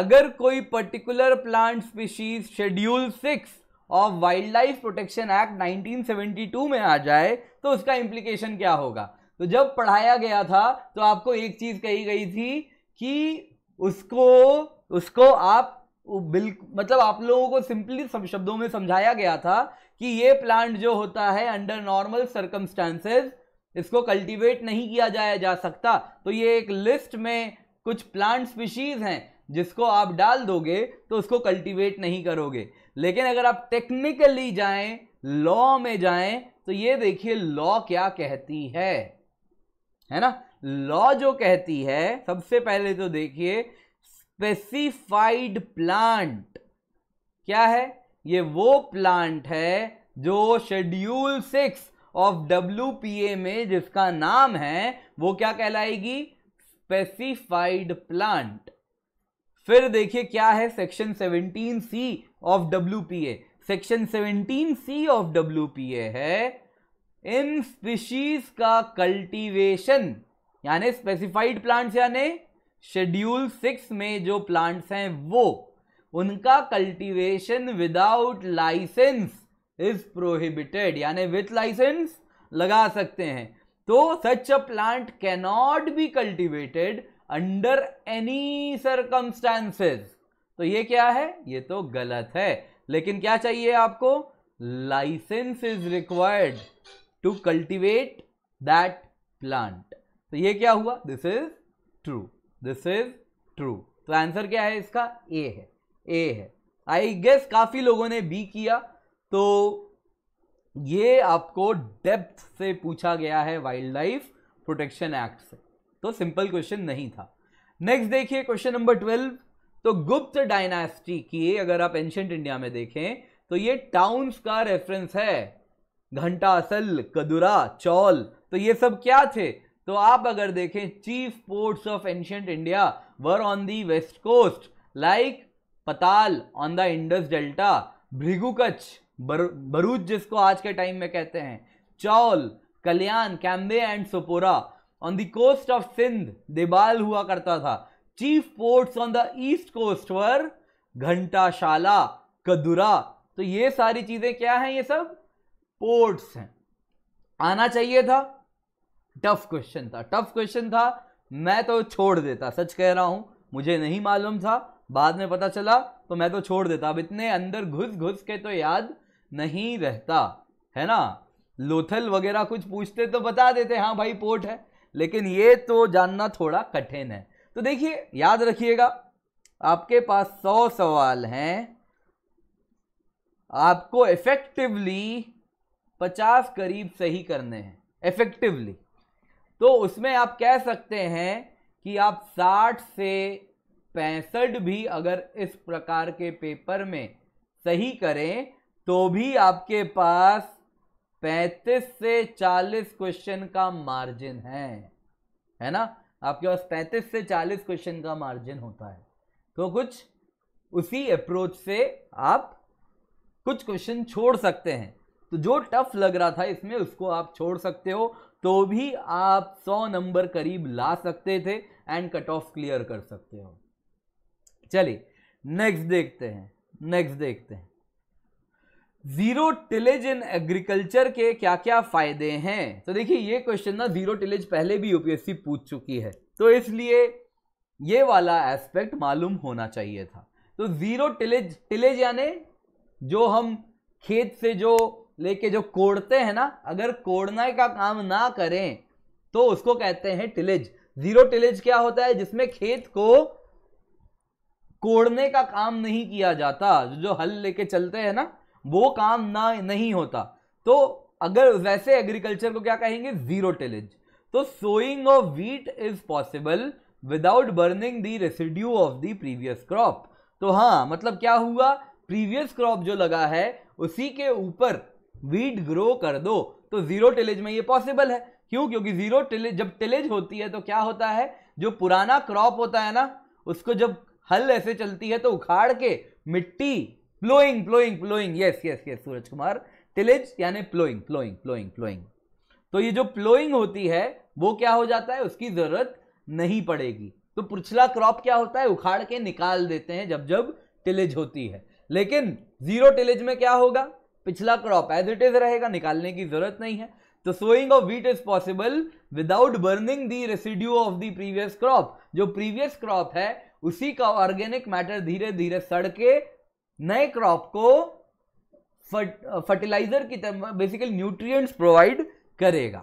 Speaker 1: अगर कोई particular plant species schedule six of wildlife protection act 1972 में आ जाए तो उसका इंप्लीकेशन क्या होगा तो जब पढ़ाया गया था तो आपको एक चीज कही गई थी कि उसको उसको आप बिल्कुल मतलब आप लोगों को सिंपली सब शब्दों में समझाया गया था कि ये प्लांट जो होता है अंडर नॉर्मल सर्कमस्टांसेस इसको कल्टीवेट नहीं किया जाया जा सकता तो ये एक लिस्ट में कुछ प्लांट स्पीशीज़ हैं जिसको आप डाल दोगे तो उसको कल्टीवेट नहीं करोगे लेकिन अगर आप टेक्निकली जाएं लॉ में जाएं तो ये देखिए लॉ क्या कहती है है ना लॉ जो कहती है सबसे पहले तो देखिए स्पेसिफाइड प्लांट क्या है ये वो प्लांट है जो शेड्यूल सिक्स ऑफ डब्ल्यू में जिसका नाम है वो क्या कहलाएगी स्पेसिफाइड प्लांट फिर देखिए क्या है section 17 C of W section 17 C of W है इन स्पीशीज का कल्टीवेशन यानी स्पेसिफाइड प्लांट्स यानी शेड्यूल सिक्स में जो प्लांट्स हैं वो उनका cultivation without licence is prohibited यानी विथ लाइसेंस लगा सकते हैं तो such a plant cannot be cultivated under any circumstances तो ये क्या है ये तो गलत है लेकिन क्या चाहिए आपको licence is required to cultivate that plant तो ये क्या हुआ this is true this is true तो आंसर क्या है इसका ए है ए है आई गेस काफी लोगों ने बी किया तो ये आपको डेप्थ से पूछा गया है वाइल्ड लाइफ प्रोटेक्शन एक्ट से तो सिंपल क्वेश्चन नहीं था नेक्स्ट देखिए क्वेश्चन नंबर ट्वेल्व तो गुप्त डायनास्टी की अगर आप एंशंट इंडिया में देखें तो ये टाउन्स का रेफरेंस है घंटा असल कदुरा चौल तो ये सब क्या थे तो आप अगर देखें chief ports of ancient India were on the west coast like Patala on the Indus delta Bhrigukachchha बर, जिसको आज के टाइम में कहते हैं Chaul Kalyan Cambay and Sopara on the coast of Sindh Debal हुआ करता था chief ports on the east coast were Ghantasala Kadura तो ये सारी चीजें क्या हैं ये सब पोर्ट्स हैं आना चाहिए था टफ क्वेश्चन था टफ क्वेश्चन था मैं तो छोड़ देता सच कह रहा हूं मुझे नहीं मालूम था बाद में पता चला तो मैं तो छोड़ देता अब इतने अंदर घुस घुस के तो याद नहीं रहता है ना लोथल वगैरह कुछ पूछते तो बता देते हाँ भाई पोर्ट है लेकिन ये तो जानना थोड़ा कठिन है तो देखिए याद रखिएगा आपके पास सौ सवाल हैं आपको इफेक्टिवली पचास करीब सही करने हैं इफेक्टिवली तो उसमें आप कह सकते हैं कि आप साठ से पैंसठ भी अगर इस प्रकार के पेपर में सही करें तो भी आपके पास 35 से 40 क्वेश्चन का मार्जिन है है ना आपके पास 35 से 40 क्वेश्चन का मार्जिन होता है तो कुछ उसी अप्रोच से आप कुछ क्वेश्चन छोड़ सकते हैं तो जो टफ लग रहा था इसमें उसको आप छोड़ सकते हो तो भी आप 100 नंबर करीब ला सकते थे एंड कट ऑफ क्लियर कर सकते हो चलिए नेक्स्ट देखते हैं नेक्स्ट देखते हैं जीरो टिलेज इन एग्रीकल्चर के क्या क्या फायदे हैं तो देखिए ये क्वेश्चन ना जीरो टिलेज पहले भी यूपीएससी पूछ चुकी है तो इसलिए ये वाला एस्पेक्ट मालूम होना चाहिए था तो जीरो टिलेज टिलेज यानी जो हम खेत से जो लेके जो कोड़ते हैं ना अगर कोड़ना का काम ना करें तो उसको कहते हैं टिलेज जीरो टिलेज क्या होता है जिसमें खेत को कोड़ने का काम नहीं किया जाता जो हल लेके चलते हैं ना वो काम ना नहीं होता तो अगर वैसे एग्रीकल्चर को क्या कहेंगे जीरो टेलेज तो sowing of wheat is possible without burning the residue of the previous crop तो हाँ मतलब क्या हुआ प्रीवियस क्रॉप जो लगा है उसी के ऊपर वीट ग्रो कर दो तो जीरो टेलेज में ये पॉसिबल है क्यों क्योंकि जीरो टेलेज जब टेलेज होती है तो क्या होता है जो पुराना क्रॉप होता है ना उसको जब हल ऐसे चलती है तो उखाड़ के मिट्टी ploughing ploughing ploughing yes yes yes Suraj Kumar tillage यानी प्लोइंग प्लोइंग प्लोइंग प्लोइंग तो ये जो प्लोइंग होती है वो क्या हो जाता है उसकी जरूरत नहीं पड़ेगी तो पुछला क्रॉप क्या होता है उखाड़ के निकाल देते हैं जब जब टिलेज होती है लेकिन जीरो टिलेज में क्या होगा पिछला क्रॉप एज इट इज रहेगा निकालने की जरूरत नहीं है तो sowing of wheat is possible without burning the residue of the previous crop जो प्रीवियस क्रॉप है उसी का ऑर्गेनिक मैटर धीरे धीरे सड़के नए क्रॉप को फर्टिलाइजर की तरह बेसिकली न्यूट्रिएंट्स प्रोवाइड करेगा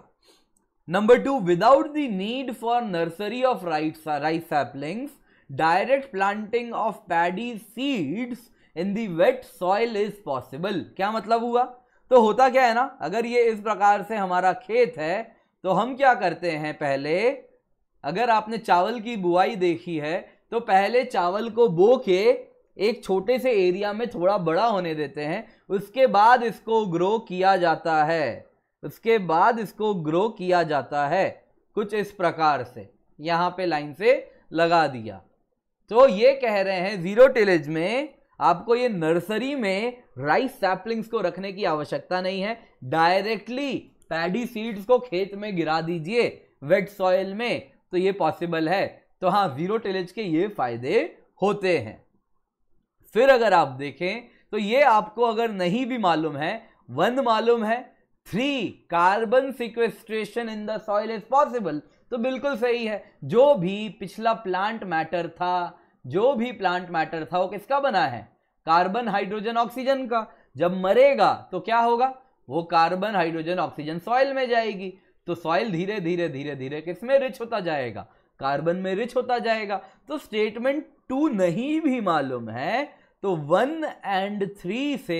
Speaker 1: number two without the need for nursery of right rice saplings direct planting of paddy seeds in the wet soil is possible क्या मतलब हुआ तो होता क्या है ना अगर ये इस प्रकार से हमारा खेत है तो हम क्या करते हैं पहले अगर आपने चावल की बुआई देखी है तो पहले चावल को बो के एक छोटे से एरिया में थोड़ा बड़ा होने देते हैं उसके बाद इसको ग्रो किया जाता है उसके बाद इसको ग्रो किया जाता है कुछ इस प्रकार से यहाँ पे लाइन से लगा दिया तो ये कह रहे हैं जीरो टेलेज में आपको ये नर्सरी में राइस सैपलिंग्स को रखने की आवश्यकता नहीं है डायरेक्टली पैडी सीड्स को खेत में गिरा दीजिए वेट सॉइल में तो ये पॉसिबल है तो हाँ जीरो टेलेज के ये फायदे होते हैं फिर अगर आप देखें तो ये आपको अगर नहीं भी मालूम है वन मालूम है three carbon sequestration in the soil is possible तो बिल्कुल सही है जो भी पिछला प्लांट मैटर था जो भी प्लांट मैटर था वो किसका बना है कार्बन हाइड्रोजन ऑक्सीजन का जब मरेगा तो क्या होगा वो कार्बन हाइड्रोजन ऑक्सीजन सॉइल में जाएगी तो सॉइल धीरे धीरे धीरे धीरे किस में रिच होता जाएगा कार्बन में रिच होता जाएगा तो स्टेटमेंट टू नहीं भी मालूम है तो वन एंड थ्री से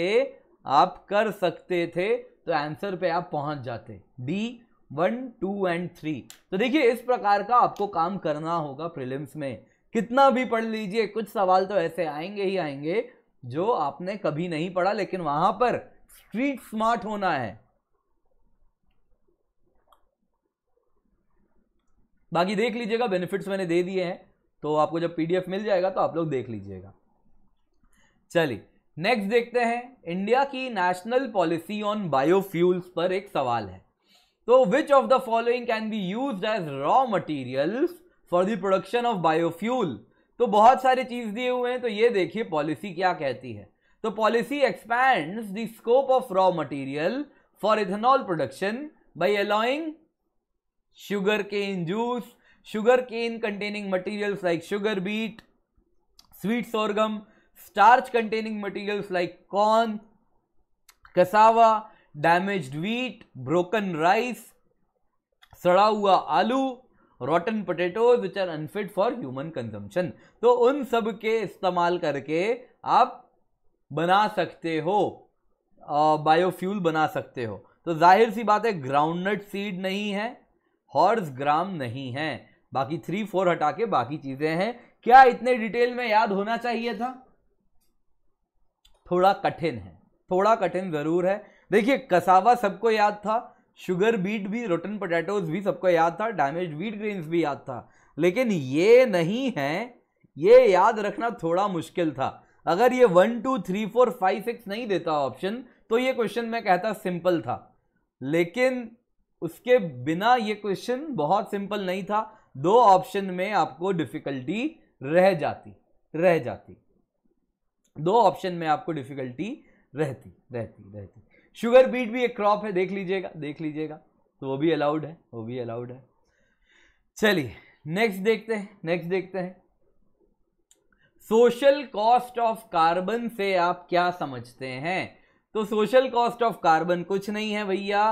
Speaker 1: आप कर सकते थे तो आंसर पे आप पहुंच जाते D one two and three तो देखिए इस प्रकार का आपको काम करना होगा प्रिलिम्स में कितना भी पढ़ लीजिए कुछ सवाल तो ऐसे आएंगे ही आएंगे जो आपने कभी नहीं पढ़ा लेकिन वहां पर स्ट्रीट स्मार्ट होना है बाकी देख लीजिएगा बेनिफिट्स मैंने दे दिए हैं तो आपको जब पीडीएफ मिल जाएगा तो आप लोग देख लीजिएगा चलिए नेक्स्ट देखते हैं इंडिया की नेशनल पॉलिसी ऑन बायोफ्यूल्स पर एक सवाल है तो which of the following can be use as raw materials for the production of biofuel तो बहुत सारे चीज दिए हुए हैं तो ये देखिए पॉलिसी क्या कहती है तो policy expand the scope of raw material for ethanol production by allowing sugar cane juice sugar cane containing material like sugar beet sweet sorghum starch containing materials like corn, cassava, damaged wheat, broken rice, सड़ा हुआ आलू rotten potato which are unfit for human consumption तो उन सब के इस्तेमाल करके आप बना सकते हो बायोफ्यूल बना सकते हो तो जाहिर सी बात है ग्राउंडनट सीड नहीं है हॉर्स ग्राम नहीं है बाकी थ्री फोर हटा के बाकी चीज़ें हैं क्या इतने डिटेल में याद होना चाहिए था थोड़ा कठिन है थोड़ा कठिन ज़रूर है देखिए कसावा सबको याद था शुगर बीट भी रोटन पोटैटोज भी सबको याद था डैमेज वीट ग्रेन्स भी याद था लेकिन ये नहीं है ये याद रखना थोड़ा मुश्किल था अगर ये one two three four five six नहीं देता ऑप्शन तो ये क्वेश्चन मैं कहता सिंपल था लेकिन उसके बिना ये क्वेश्चन बहुत सिंपल नहीं था दो ऑप्शन में आपको डिफ़िकल्टी रह जाती रह जाती दो ऑप्शन में आपको डिफिकल्टी रहती रहती रहती शुगर बीट भी एक क्रॉप है देख लीजिएगा देख लीजिएगा तो वो भी अलाउड है वो भी अलाउड है चलिए नेक्स्ट देखते हैं नेक्स्ट देखते हैं सोशल कॉस्ट ऑफ कार्बन से आप क्या समझते हैं तो सोशल कॉस्ट ऑफ कार्बन कुछ नहीं है भैया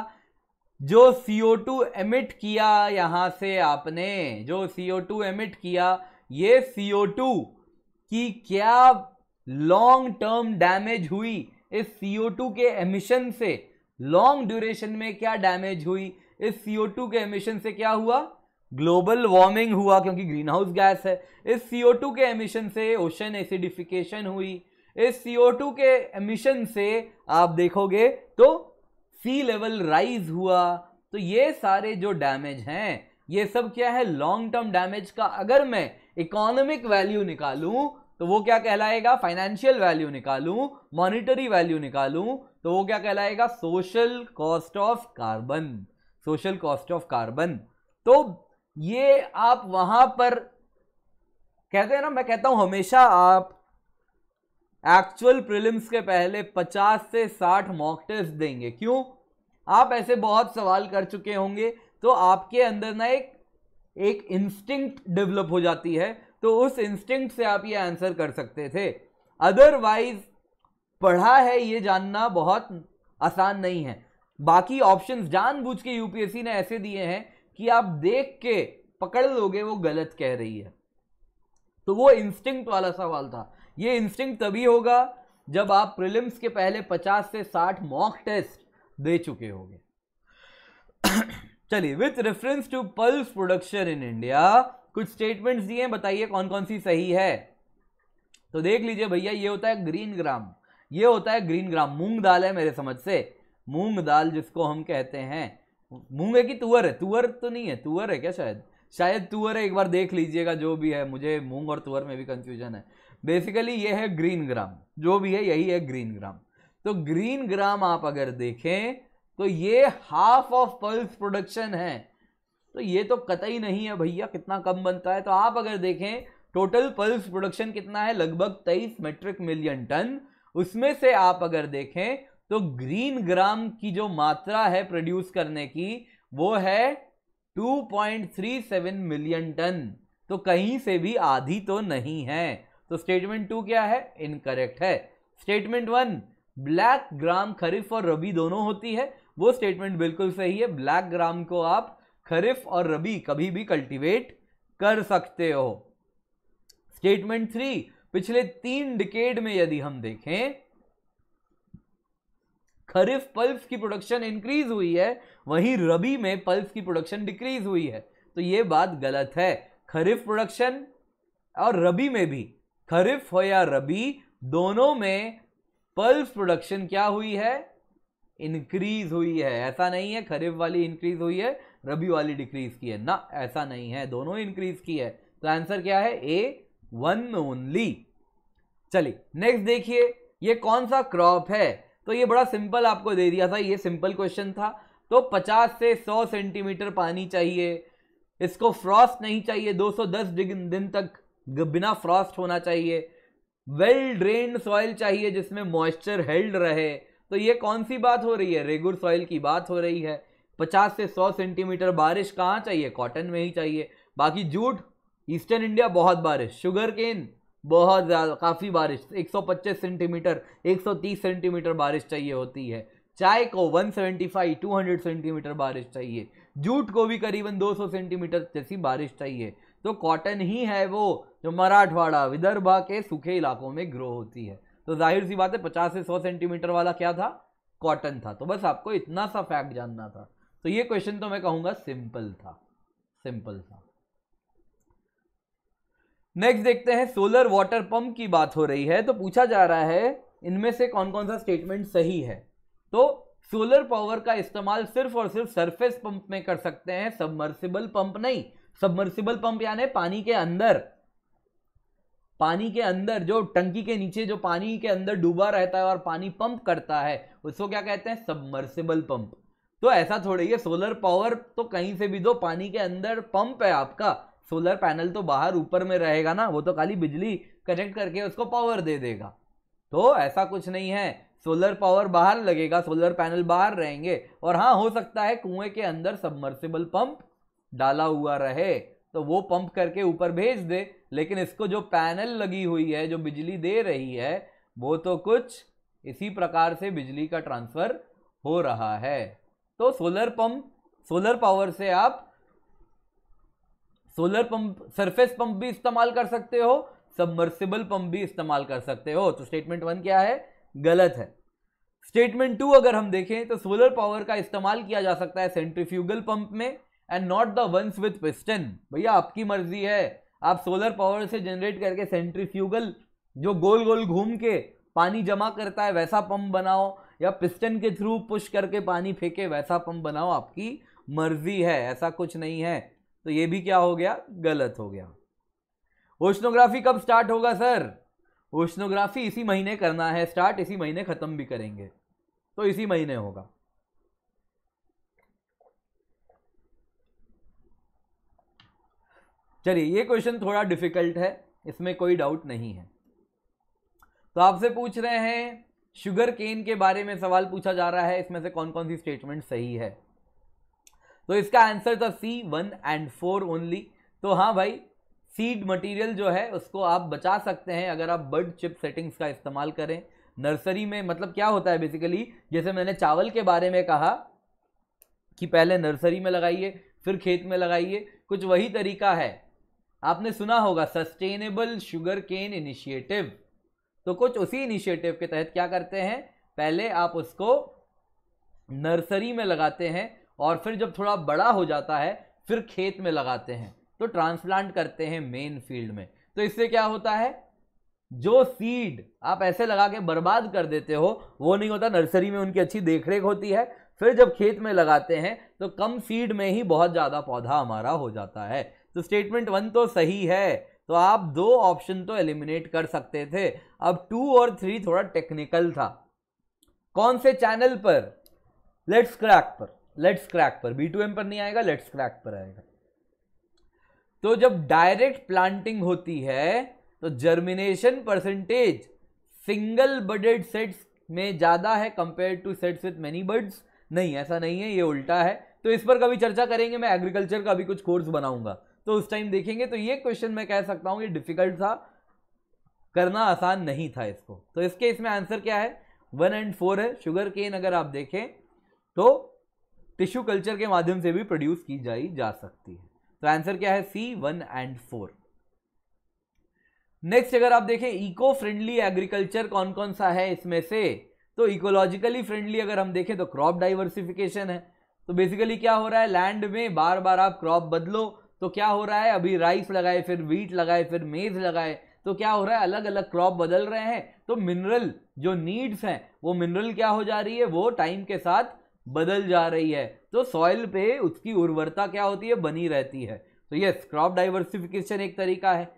Speaker 1: जो CO2 एमिट किया यहां से आपने जो CO2 एमिट किया ये CO2 की क्या लॉन्ग टर्म डैमेज हुई इस टू के एमिशन से लॉन्ग ड्यूरेशन में क्या डैमेज हुई इस टू के एमिशन से क्या हुआ ग्लोबल वार्मिंग हुआ क्योंकि ग्रीन हाउस गैस है इस टू के एमिशन से ओशन एसिडिफिकेशन हुई इस टू के एमिशन से आप देखोगे तो सी लेवल राइज हुआ तो ये सारे जो डैमेज हैं ये सब क्या है लॉन्ग टर्म डैमेज का अगर मैं इकोनॉमिक वैल्यू निकालूं तो वो क्या कहलाएगा फाइनेंशियल वैल्यू निकालूं मॉनिटरी वैल्यू निकालूं तो वो क्या कहलाएगा social cost of carbon social cost of carbon तो ये आप वहां पर कहते हैं ना मैं कहता हूं हमेशा आप एक्चुअल प्रिलिम्स के पहले 50 से 60 मॉक टेस्ट देंगे क्यों आप ऐसे बहुत सवाल कर चुके होंगे तो आपके अंदर ना एक एक इंस्टिंक्ट डेवलप हो जाती है तो उस इंस्टिंक्ट से आप ये आंसर कर सकते थे अदरवाइज पढ़ा है ये जानना बहुत आसान नहीं है बाकी ऑप्शंस जानबूझ के यूपीएससी ने ऐसे दिए हैं कि आप देख के पकड़ लोगे वो गलत कह रही है तो वो इंस्टिंक्ट वाला सवाल था ये इंस्टिंक्ट तभी होगा जब आप प्रिलिम्स के पहले 50 से 60 मॉक टेस्ट दे चुके होंगे चलिए with reference to pulse production in India कुछ स्टेटमेंट्स दिए हैं बताइए कौन कौन सी सही है तो देख लीजिए भैया ये होता है ग्रीन ग्राम ये होता है ग्रीन ग्राम मूंग दाल है मेरे समझ से मूंग दाल जिसको हम कहते हैं मूंग है कि तुअर है तुअर तो नहीं है तुअर है क्या शायद शायद तुअर है एक बार देख लीजिएगा जो भी है मुझे मूंग और तुअर में भी कंफ्यूजन है बेसिकली ये है ग्रीन ग्राम जो भी है यही है ग्रीन ग्राम तो ग्रीन ग्राम आप अगर देखें तो ये हाफ ऑफ पल्स प्रोडक्शन है तो ये तो कतई नहीं है भैया कितना कम बनता है तो आप अगर देखें टोटल पल्स प्रोडक्शन कितना है लगभग तेईस मेट्रिक मिलियन टन उसमें से आप अगर देखें तो ग्रीन ग्राम की जो मात्रा है प्रोड्यूस करने की वो है 2.37 मिलियन टन तो कहीं से भी आधी तो नहीं है तो स्टेटमेंट टू क्या है इनकरेक्ट है statement one black gram kharif और रबी दोनों होती है वो स्टेटमेंट बिल्कुल सही है ब्लैक ग्राम को आप खरीफ और रबी कभी भी कल्टीवेट कर सकते हो स्टेटमेंट थ्री पिछले तीन डिकेड में यदि हम देखें खरीफ पल्स की प्रोडक्शन इंक्रीज हुई है वहीं रबी में पल्स की प्रोडक्शन डिक्रीज हुई है तो यह बात गलत है खरीफ प्रोडक्शन और रबी में भी खरीफ हो या रबी दोनों में पल्स प्रोडक्शन क्या हुई है इंक्रीज हुई है ऐसा नहीं है खरीफ वाली इंक्रीज हुई है रबी वाली डिक्रीज की है ना ऐसा नहीं है दोनों इंक्रीज की है तो आंसर क्या है ए वन ओनली चलिए नेक्स्ट देखिए ये कौन सा क्रॉप है तो ये बड़ा सिंपल आपको दे दिया था ये सिंपल क्वेश्चन था तो 50 से 100 सेंटीमीटर पानी चाहिए इसको फ्रॉस्ट नहीं चाहिए 210 दिन तक बिना फ्रॉस्ट होना चाहिए वेल ड्रेन सॉइल चाहिए जिसमें मॉइस्चर हेल्ड रहे तो ये कौन सी बात हो रही है रेगुर सॉइल की बात हो रही है 50 से 100 सेंटीमीटर बारिश कहाँ चाहिए कॉटन में ही चाहिए बाकी जूट ईस्टर्न इंडिया बहुत बारिश शुगर केन बहुत ज़्यादा काफ़ी बारिश 125 सेंटीमीटर 130 सेंटीमीटर बारिश चाहिए होती है चाय को 175 200 सेंटीमीटर बारिश चाहिए जूट को भी करीबन 200 सेंटीमीटर जैसी बारिश चाहिए तो कॉटन ही है वो जो मराठवाड़ा विदर्भा के सूखे इलाकों में ग्रो होती है तो जाहिर सी बात है पचास से सौ सेंटीमीटर वाला क्या था कॉटन था तो बस आपको इतना सा फैक्ट जानना था तो ये क्वेश्चन तो मैं कहूंगा सिंपल था सिंपल था नेक्स्ट देखते हैं सोलर वाटर पंप की बात हो रही है तो पूछा जा रहा है इनमें से कौन कौन सा स्टेटमेंट सही है तो सोलर पावर का इस्तेमाल सिर्फ और सिर्फ सरफेस पंप में कर सकते हैं सबमर्सिबल पंप नहीं सबमर्सिबल पंप यानी पानी के अंदर पानी के अंदर जो टंकी के नीचे जो पानी के अंदर डूबा रहता है और पानी पंप करता है उसको क्या कहते हैं सबमर्सिबल पंप तो ऐसा थोड़ी है सोलर पावर तो कहीं से भी दो पानी के अंदर पंप है आपका सोलर पैनल तो बाहर ऊपर में रहेगा ना वो तो खाली बिजली कनेक्ट करके उसको पावर दे देगा तो ऐसा कुछ नहीं है सोलर पावर बाहर लगेगा सोलर पैनल बाहर रहेंगे और हाँ हो सकता है कुएं के अंदर सबमर्सिबल पंप डाला हुआ रहे तो वो पंप करके ऊपर भेज दे लेकिन इसको जो पैनल लगी हुई है जो बिजली दे रही है वो तो कुछ इसी प्रकार से बिजली का ट्रांसफ़र हो रहा है तो सोलर पंप सोलर पावर से आप सोलर पंप सरफेस पंप भी इस्तेमाल कर सकते हो सबमर्सिबल पंप भी इस्तेमाल कर सकते हो तो स्टेटमेंट वन क्या है गलत है स्टेटमेंट टू अगर हम देखें तो सोलर पावर का इस्तेमाल किया जा सकता है सेंट्रीफ्यूगल पंप में and not the ones with piston भैया आपकी मर्जी है आप सोलर पावर से जनरेट करके सेंट्रीफ्यूगल जो गोल गोल घूम के पानी जमा करता है वैसा पंप बनाओ या पिस्टन के थ्रू पुश करके पानी फेंके वैसा पंप बनाओ आपकी मर्जी है ऐसा कुछ नहीं है तो ये भी क्या हो गया गलत हो गया ओशनोग्राफी कब स्टार्ट होगा सर ओशनोग्राफी इसी महीने करना है स्टार्ट इसी महीने ख़त्म भी करेंगे तो इसी महीने होगा चलिए ये क्वेश्चन थोड़ा डिफिकल्ट है इसमें कोई डाउट नहीं है तो आपसे पूछ रहे हैं शुगर केन के बारे में सवाल पूछा जा रहा है इसमें से कौन कौन सी स्टेटमेंट सही है तो इसका आंसर था C one and four only तो हाँ भाई सीड मटेरियल जो है उसको आप बचा सकते हैं अगर आप बर्ड चिप सेटिंग्स का इस्तेमाल करें नर्सरी में मतलब क्या होता है बेसिकली जैसे मैंने चावल के बारे में कहा कि पहले नर्सरी में लगाइए फिर खेत में लगाइए कुछ वही तरीका है आपने सुना होगा सस्टेनेबल शुगर केन इनिशिएटिव तो कुछ उसी इनिशिएटिव के तहत क्या करते हैं पहले आप उसको नर्सरी में लगाते हैं और फिर जब थोड़ा बड़ा हो जाता है फिर खेत में लगाते हैं तो ट्रांसप्लांट करते हैं मेन फील्ड में तो इससे क्या होता है जो सीड आप ऐसे लगा के बर्बाद कर देते हो वो नहीं होता नर्सरी में उनकी अच्छी देखरेख होती है फिर जब खेत में लगाते हैं तो कम सीड में ही बहुत ज़्यादा पौधा हमारा हो जाता है तो स्टेटमेंट वन तो सही है तो आप दो ऑप्शन तो एलिमिनेट कर सकते थे अब टू और थ्री थोड़ा टेक्निकल था कौन से चैनल पर लेट्स क्रैक पर लेट्स क्रैक पर बी टू एम पर नहीं आएगा लेट्स क्रैक पर आएगा तो जब डायरेक्ट प्लांटिंग होती है तो germination percentage single budded sets में ज़्यादा है compare to sets with many buds नहीं ऐसा नहीं है ये उल्टा है तो इस पर कभी चर्चा करेंगे मैं एग्रीकल्चर का भी कुछ कोर्स बनाऊंगा तो उस टाइम देखेंगे तो ये क्वेश्चन मैं कह सकता हूँ ये डिफिकल्ट था करना आसान नहीं था इसको तो इसके इसमें आंसर क्या है वन एंड फोर है शुगर केन अगर आप देखें तो टिश्यू कल्चर के माध्यम से भी प्रोड्यूस की जाई जा सकती है तो आंसर क्या है C one and four next अगर आप देखें इको फ्रेंडली एग्रीकल्चर कौन कौन सा है इसमें से तो इकोलॉजिकली फ्रेंडली अगर हम देखें तो क्रॉप डाइवर्सिफिकेशन है तो बेसिकली क्या हो रहा है लैंड में बार बार आप क्रॉप बदलो तो क्या हो रहा है अभी राइस लगाए फिर वीट लगाए फिर मेज लगाए तो क्या हो रहा है अलग अलग क्रॉप बदल रहे हैं तो मिनरल जो नीड्स हैं वो मिनरल क्या हो जा रही है वो टाइम के साथ बदल जा रही है तो सॉइल पे उसकी उर्वरता क्या होती है बनी रहती है तो यस क्रॉप डाइवर्सिफिकेशन एक तरीका है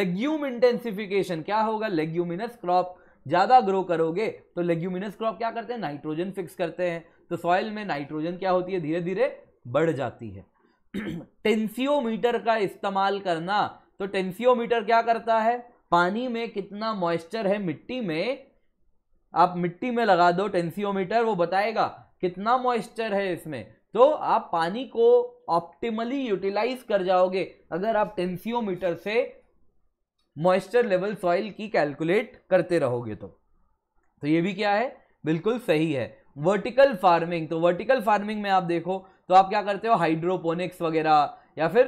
Speaker 1: लेग्यूम इंटेंसिफिकेशन क्या होगा लेग्यूमिनस क्रॉप ज़्यादा ग्रो करोगे तो लेग्यूमिनस क्रॉप क्या करते हैं नाइट्रोजन फिक्स करते हैं तो सॉइल में नाइट्रोजन क्या होती है धीरे धीरे बढ़ जाती है टेंसियोमीटर का इस्तेमाल करना तो टेंसियोमीटर क्या करता है पानी में कितना मॉइस्चर है मिट्टी में आप मिट्टी में लगा दो टेंसियोमीटर वो बताएगा कितना मॉइस्चर है इसमें तो आप पानी को ऑप्टिमली यूटिलाइज कर जाओगे अगर आप टेंसियोमीटर से मॉइस्चर लेवल सॉइल की कैलकुलेट करते रहोगे तो तो ये भी क्या है बिल्कुल सही है वर्टिकल फार्मिंग तो वर्टिकल फार्मिंग में आप देखो तो आप क्या करते हो हाइड्रोपोनिक्स वगैरह या फिर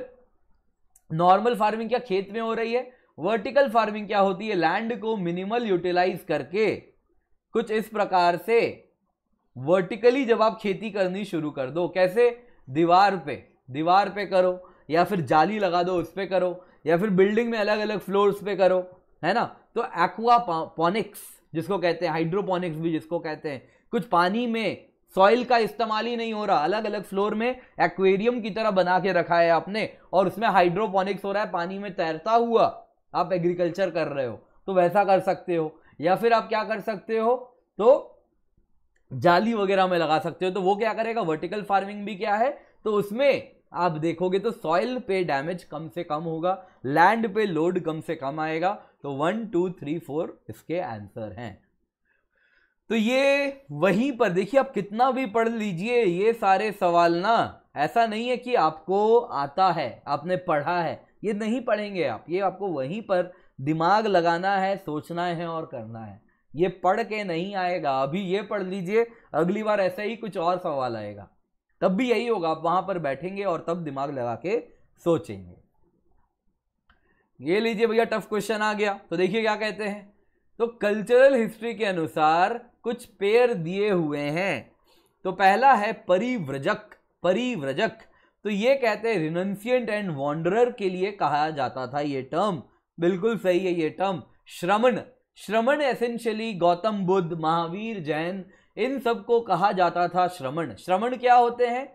Speaker 1: नॉर्मल फार्मिंग क्या खेत में हो रही है वर्टिकल फार्मिंग क्या होती है लैंड को मिनिमल यूटिलाइज करके कुछ इस प्रकार से वर्टिकली जब आप खेती करनी शुरू कर दो कैसे दीवार पे दीवार पे करो या फिर जाली लगा दो उस पर करो या फिर बिल्डिंग में अलग अलग फ्लोर्स पे करो है ना तो एक्वा जिसको कहते हैं हाइड्रोपोनिक्स भी जिसको कहते हैं कुछ पानी में सॉइल का इस्तेमाल ही नहीं हो रहा अलग अलग फ्लोर में एक्वेरियम की तरह बना के रखा है आपने और उसमें हाइड्रोपोनिक्स हो रहा है पानी में तैरता हुआ आप एग्रीकल्चर कर रहे हो तो वैसा कर सकते हो या फिर आप क्या कर सकते हो तो जाली वगैरह में लगा सकते हो तो वो क्या करेगा वर्टिकल फार्मिंग भी क्या है तो उसमें आप देखोगे तो सॉइल पे डैमेज कम से कम होगा लैंड पे लोड कम से कम आएगा तो वन टू थ्री फोर इसके आंसर हैं तो ये वहीं पर देखिए आप कितना भी पढ़ लीजिए ये सारे सवाल ना ऐसा नहीं है कि आपको आता है आपने पढ़ा है ये नहीं पढ़ेंगे आप ये आपको वहीं पर दिमाग लगाना है सोचना है और करना है ये पढ़ के नहीं आएगा अभी ये पढ़ लीजिए अगली बार ऐसा ही कुछ और सवाल आएगा तब भी यही होगा आप वहां पर बैठेंगे और तब दिमाग लगा के सोचेंगे ये लीजिए भैया टफ क्वेश्चन आ गया तो देखिए क्या कहते हैं तो कल्चरल हिस्ट्री के अनुसार कुछ पेयर दिए हुए हैं तो पहला है परिव्रजक परिव्रजक तो ये कहते हैं रिनंसियंट एंड वॉन्डरर के लिए कहा जाता था ये टर्म बिल्कुल सही है ये टर्म श्रमण श्रमण एसेंशियली गौतम बुद्ध महावीर जैन इन सबको कहा जाता था श्रमण श्रमण क्या होते हैं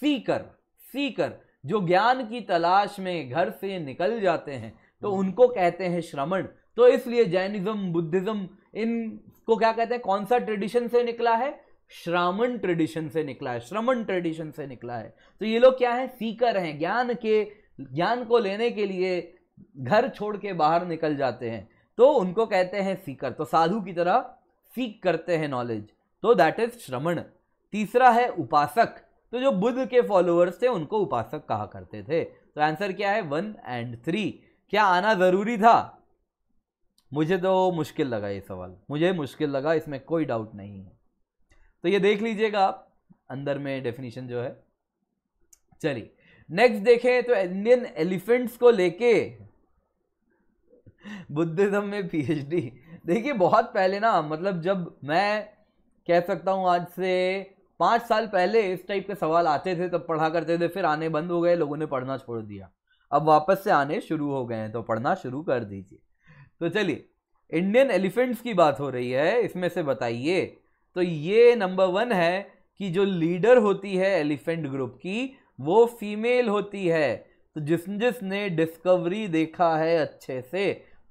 Speaker 1: सीकर सीकर जो ज्ञान की तलाश में घर से निकल जाते हैं तो हम्म। उनको कहते हैं श्रमण तो इसलिए जैनिज्म बुद्धिज्म इन को क्या कहते हैं कौन सा ट्रेडिशन से निकला है श्रामण ट्रेडिशन से निकला है श्रमण ट्रेडिशन से निकला है तो ये लोग क्या है सीकर हैं ज्ञान के ज्ञान को लेने के लिए घर छोड़ के बाहर निकल जाते हैं तो उनको कहते हैं सीकर तो साधु की तरह सीख करते हैं नॉलेज तो दैट इज श्रमण तीसरा है उपासक तो जो बुद्ध के फॉलोअर्स थे उनको उपासक कहा करते थे तो आंसर क्या है वन एंड थ्री क्या आना ज़रूरी था मुझे तो मुश्किल लगा ये सवाल मुझे मुश्किल लगा इसमें कोई डाउट नहीं है तो ये देख लीजिएगा आप अंदर में डेफिनेशन जो है चलिए नेक्स्ट देखें तो इंडियन एलिफेंट्स को लेके बुद्धिज्म में पीएचडी देखिए बहुत पहले ना मतलब जब मैं कह सकता हूँ आज से पाँच साल पहले इस टाइप के सवाल आते थे तब पढ़ा करते थे फिर आने बंद हो गए लोगों ने पढ़ना छोड़ दिया अब वापस से आने शुरू हो गए हैं तो पढ़ना शुरू कर दीजिए तो चलिए इंडियन एलिफेंट्स की बात हो रही है इसमें से बताइए तो ये नंबर वन है कि जो लीडर होती है एलिफेंट ग्रुप की वो फीमेल होती है तो जिस जिसने डिस्कवरी देखा है अच्छे से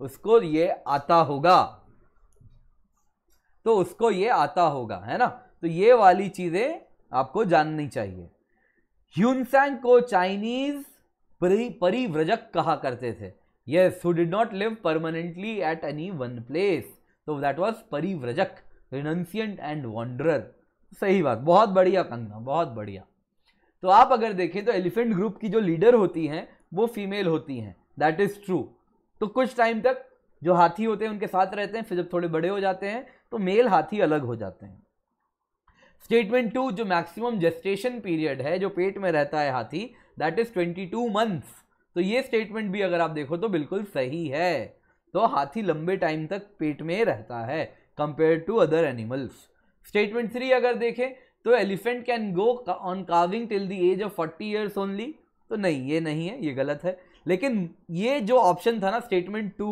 Speaker 1: उसको ये आता होगा तो उसको ये आता होगा है ना तो ये वाली चीज़ें आपको जाननी चाहिए ह्यूनसैंग को चाइनीज परिव्रजक कहा करते थे yes who did not live permanently at any one place तो that was parivrajaka renunciant and wander सही बात बहुत बढ़िया कंगना बहुत बढ़िया तो आप अगर देखें तो एलिफेंट ग्रुप की जो लीडर होती हैं वो फीमेल होती हैं दैट इज़ ट्रू तो कुछ टाइम तक जो हाथी होते हैं उनके साथ रहते हैं फिर जब थोड़े बड़े हो जाते हैं तो मेल हाथी अलग हो जाते हैं स्टेटमेंट टू जो मैक्सिमम जेस्टेशन पीरियड है जो पेट में रहता है हाथी that is twenty two months तो ये स्टेटमेंट भी अगर आप देखो तो बिल्कुल सही है तो हाथी लंबे टाइम तक पेट में रहता है compare to other animals statement three अगर देखें तो elephant can go on calving till the age of forty years only तो नहीं ये नहीं है ये गलत है लेकिन ये जो ऑप्शन था ना स्टेटमेंट टू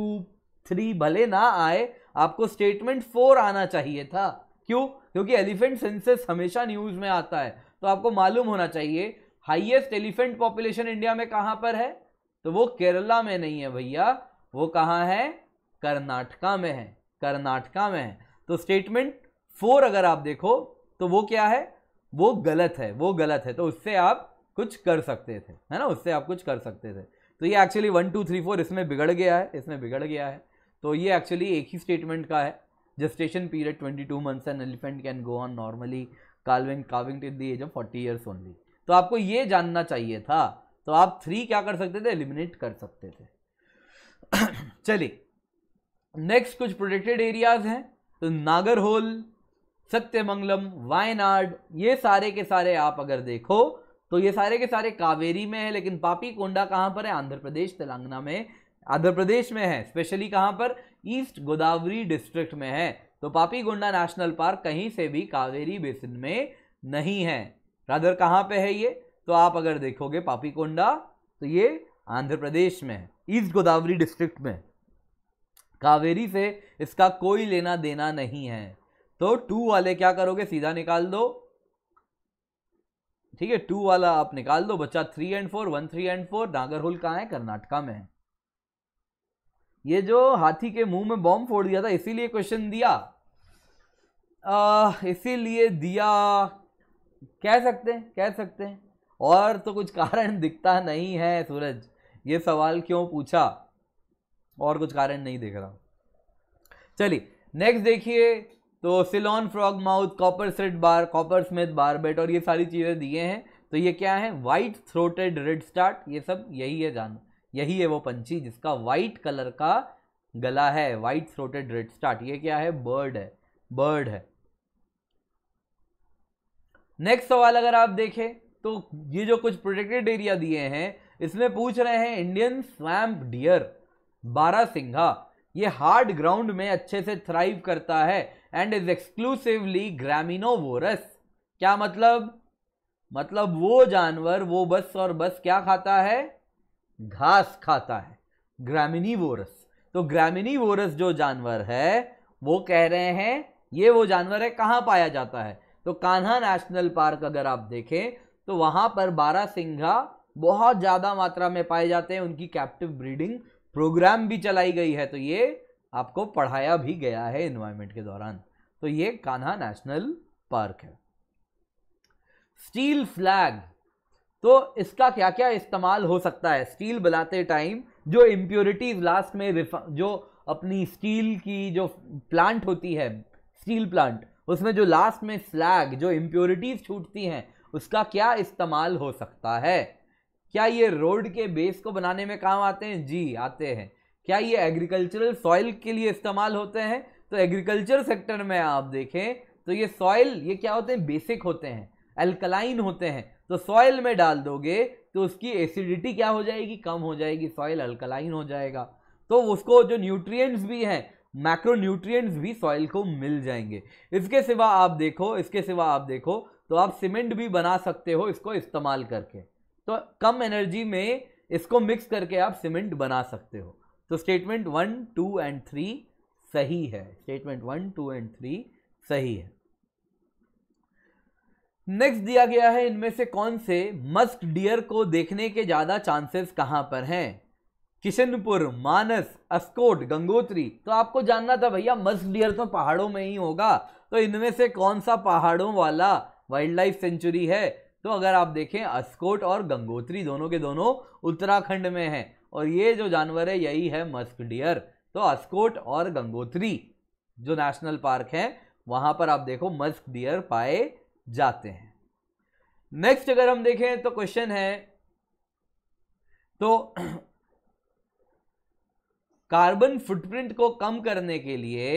Speaker 1: थ्री भले ना आए आपको स्टेटमेंट फोर आना चाहिए था क्यों क्योंकि एलिफेंट सेंसेस हमेशा न्यूज में आता है तो आपको मालूम होना चाहिए हाईएस्ट एलिफेंट पॉपुलेशन इंडिया में कहां पर है तो वो केरला में नहीं है भैया वो कहाँ है कर्नाटका में है कर्नाटका में है तो स्टेटमेंट फोर अगर आप देखो तो वो क्या है वो गलत है वो गलत है तो उससे आप कुछ कर सकते थे है ना उससे आप कुछ कर सकते थे तो ये actually one two three four इसमें बिगड़ गया है इसमें बिगड़ गया है तो ये एक्चुअली एक ही स्टेटमेंट का है period twenty two months an elephant can go on normally calving calving till the age of forty years only तो आपको ये जानना चाहिए था तो आप थ्री क्या कर सकते थे एलिमिनेट कर सकते थे चलिए नेक्स्ट कुछ प्रोटेक्टेड एरियाज हैं तो नागरहोल सत्यमंगलम वायनाड ये सारे के सारे आप अगर देखो तो ये सारे के सारे कावेरी में है लेकिन पापी कोंडा कहां पर है आंध्र प्रदेश तेलंगाना में आंध्र प्रदेश में है स्पेशली कहां पर ईस्ट गोदावरी डिस्ट्रिक्ट में है तो पापी गोंडा नेशनल पार्क कहीं से भी कावेरी बेसिन में नहीं है राधर कहां पे है ये तो आप अगर देखोगे पापीकोंडा तो ये आंध्र प्रदेश में है ईस्ट गोदावरी डिस्ट्रिक्ट में कावेरी से इसका कोई लेना देना नहीं है तो टू वाले क्या करोगे सीधा निकाल दो ठीक है टू वाला आप निकाल दो बच्चा three and four one three and four Nagarhole कहाँ है कर्नाटका में है ये जो हाथी के मुंह में बॉम्ब फोड़ दिया था इसीलिए क्वेश्चन दिया इसीलिए दिया कह सकते हैं कह सकते हैं और तो कुछ कारण दिखता नहीं है सूरज ये सवाल क्यों पूछा और कुछ कारण नहीं दिख रहा चलिए नेक्स्ट देखिए तो Ceylon frogmouth copper set bar coppersmith barbet और ये सारी चीज़ें दिए हैं तो ये क्या है वाइट थ्रोटेड रेड स्टार्ट ये सब यही है जान यही है वो पंछी जिसका वाइट कलर का गला है वाइट थ्रोटेड रेड स्टार्ट ये क्या है बर्ड है बर्ड है नेक्स्ट सवाल अगर आप देखें तो ये जो कुछ प्रोटेक्टेड एरिया दिए हैं इसमें पूछ रहे हैं इंडियन स्वैम्प डियर बारा सिंघा ये हार्ड ग्राउंड में अच्छे से थ्राइव करता है एंड इज एक्सक्लूसिवली ग्रामीणोवोरस क्या मतलब मतलब वो जानवर वो बस और बस क्या खाता है घास खाता है वोरस तो वोरस जो जानवर है वो कह रहे हैं ये वो जानवर है कहाँ पाया जाता है तो कान्हा नेशनल पार्क अगर आप देखें तो वहाँ पर बारह सिंघा बहुत ज़्यादा मात्रा में पाए जाते हैं उनकी कैप्टिव ब्रीडिंग प्रोग्राम भी चलाई गई है तो ये आपको पढ़ाया भी गया है इन्वायरमेंट के दौरान तो ये कान्हा नेशनल पार्क है स्टील फ्लैग तो इसका क्या क्या इस्तेमाल हो सकता है स्टील बनाते टाइम जो इम्प्योरिटीज लास्ट में जो अपनी स्टील की जो प्लांट होती है स्टील प्लांट उसमें जो लास्ट में स्लैग जो इम्प्योरिटीज छूटती हैं उसका क्या इस्तेमाल हो सकता है क्या ये रोड के बेस को बनाने में काम आते हैं जी आते हैं क्या ये एग्रीकल्चरल सॉइल के लिए इस्तेमाल होते हैं तो एग्रीकल्चर सेक्टर में आप देखें तो ये सॉइल ये क्या होते हैं बेसिक होते हैं अल्कलाइन होते हैं तो सॉइल में डाल दोगे तो उसकी एसिडिटी क्या हो जाएगी कम हो जाएगी सॉइल अल्कलाइन हो जाएगा तो उसको जो न्यूट्रिएंट्स भी हैं मैक्रोन्यूट्रिएंट्स भी सॉइल को मिल जाएंगे इसके सिवा आप देखो इसके सिवा आप देखो तो आप सीमेंट भी बना सकते हो इसको इस्तेमाल करके तो कम एनर्जी में इसको मिक्स करके आप सीमेंट बना सकते हो तो statement one two and three सही है statement one two and three सही है नेक्स्ट दिया गया है इनमें से कौन से मस्क डियर को देखने के ज़्यादा चांसेस कहां पर हैं किशनपुर मानस अस्कोट गंगोत्री तो आपको जानना था भैया मस्क डियर तो पहाड़ों में ही होगा तो इनमें से कौन सा पहाड़ों वाला वाइल्ड लाइफ सेंचुरी है तो अगर आप देखें अस्कोट और गंगोत्री दोनों के दोनों उत्तराखंड में हैं और ये जो जानवर है यही है मस्क डियर तो अस्कोट और गंगोत्री जो नेशनल पार्क है वहां पर आप देखो मस्क डियर पाए जाते हैं नेक्स्ट अगर हम देखें तो क्वेश्चन है तो कार्बन फुटप्रिंट को कम करने के लिए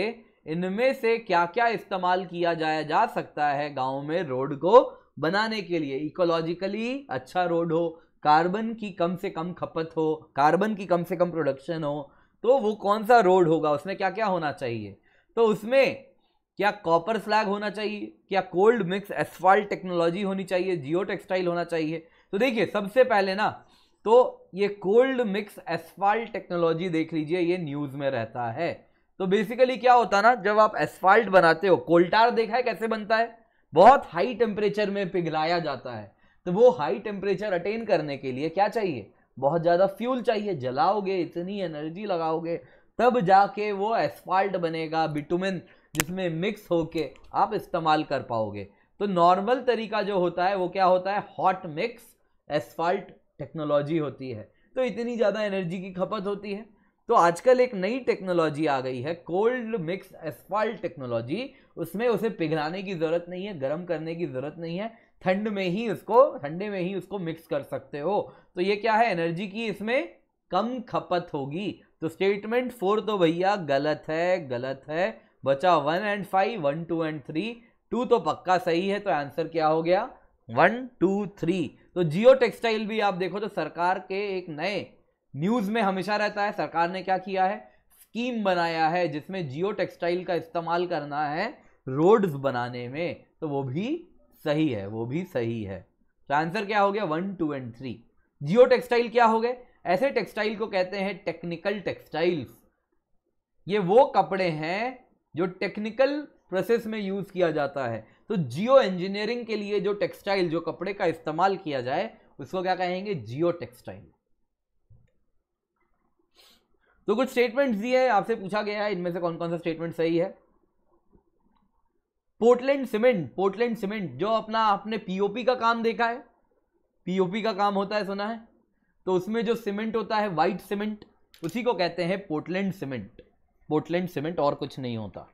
Speaker 1: इनमें से क्या क्या इस्तेमाल किया जाया जा सकता है गाँव में रोड को बनाने के लिए इकोलॉजिकली अच्छा रोड हो कार्बन की कम से कम खपत हो कार्बन की कम से कम प्रोडक्शन हो तो वो कौन सा रोड होगा उसमें क्या क्या होना चाहिए तो उसमें क्या कॉपर स्लैग होना चाहिए क्या कोल्ड मिक्स एसफाल्ट टेक्नोलॉजी होनी चाहिए जियो टेक्सटाइल होना चाहिए तो देखिए सबसे पहले ना तो ये कोल्ड मिक्स एसफाल्ट टेक्नोलॉजी देख लीजिए ये न्यूज़ में रहता है तो बेसिकली क्या होता है ना जब आप एसफाल्ट बनाते हो कोल्टार देखा है कैसे बनता है बहुत हाई टेम्परेचर में पिघलाया जाता है तो वो हाई टेम्परेचर अटेन करने के लिए क्या चाहिए बहुत ज़्यादा फ्यूल चाहिए जलाओगे इतनी एनर्जी लगाओगे तब जाके वो एसफाल्ट बनेगा बिटुमिन जिसमें मिक्स होके आप इस्तेमाल कर पाओगे तो नॉर्मल तरीका जो होता है वो क्या होता है हॉट मिक्स एसफाल्ट टेक्नोलॉजी होती है तो इतनी ज़्यादा एनर्जी की खपत होती है तो आजकल एक नई टेक्नोलॉजी आ गई है कोल्ड मिक्स एस्फाल्ट टेक्नोलॉजी उसमें उसे पिघलाने की ज़रूरत नहीं है गर्म करने की ज़रूरत नहीं है ठंड में ही उसको ठंडे में ही उसको मिक्स कर सकते हो तो ये क्या है एनर्जी की इसमें कम खपत होगी तो स्टेटमेंट फोर तो भैया गलत है गलत है बचा one and five one two and three two तो पक्का सही है तो आंसर क्या हो गया वन टू थ्री तो जियो टेक्सटाइल भी आप देखो तो सरकार के एक नए न्यूज़ में हमेशा रहता है सरकार ने क्या किया है स्कीम बनाया है जिसमें जियो टेक्सटाइल का इस्तेमाल करना है रोड्स बनाने में तो वो भी सही है वो भी सही है तो आंसर क्या हो गया one two and three geotextile क्या हो गए ऐसे टेक्सटाइल को कहते हैं टेक्निकल टेक्सटाइल्स ये वो कपड़े हैं जो टेक्निकल प्रोसेस में यूज़ किया जाता है तो जियो इंजीनियरिंग के लिए जो टेक्सटाइल जो कपड़े का इस्तेमाल किया जाए उसको क्या कहेंगे जियो टेक्सटाइल तो कुछ स्टेटमेंट दिए हैं आपसे पूछा गया है इनमें से कौन कौन सा स्टेटमेंट सही है पोर्टलैंड सीमेंट पोर्टलैंड सीमेंट जो अपना आपने पीओपी का काम देखा है पीओपी का काम होता है सुना है तो उसमें जो सीमेंट होता है वाइट सीमेंट उसी को कहते हैं पोर्टलैंड सीमेंट पोर्टलैंड सीमेंट और कुछ नहीं होता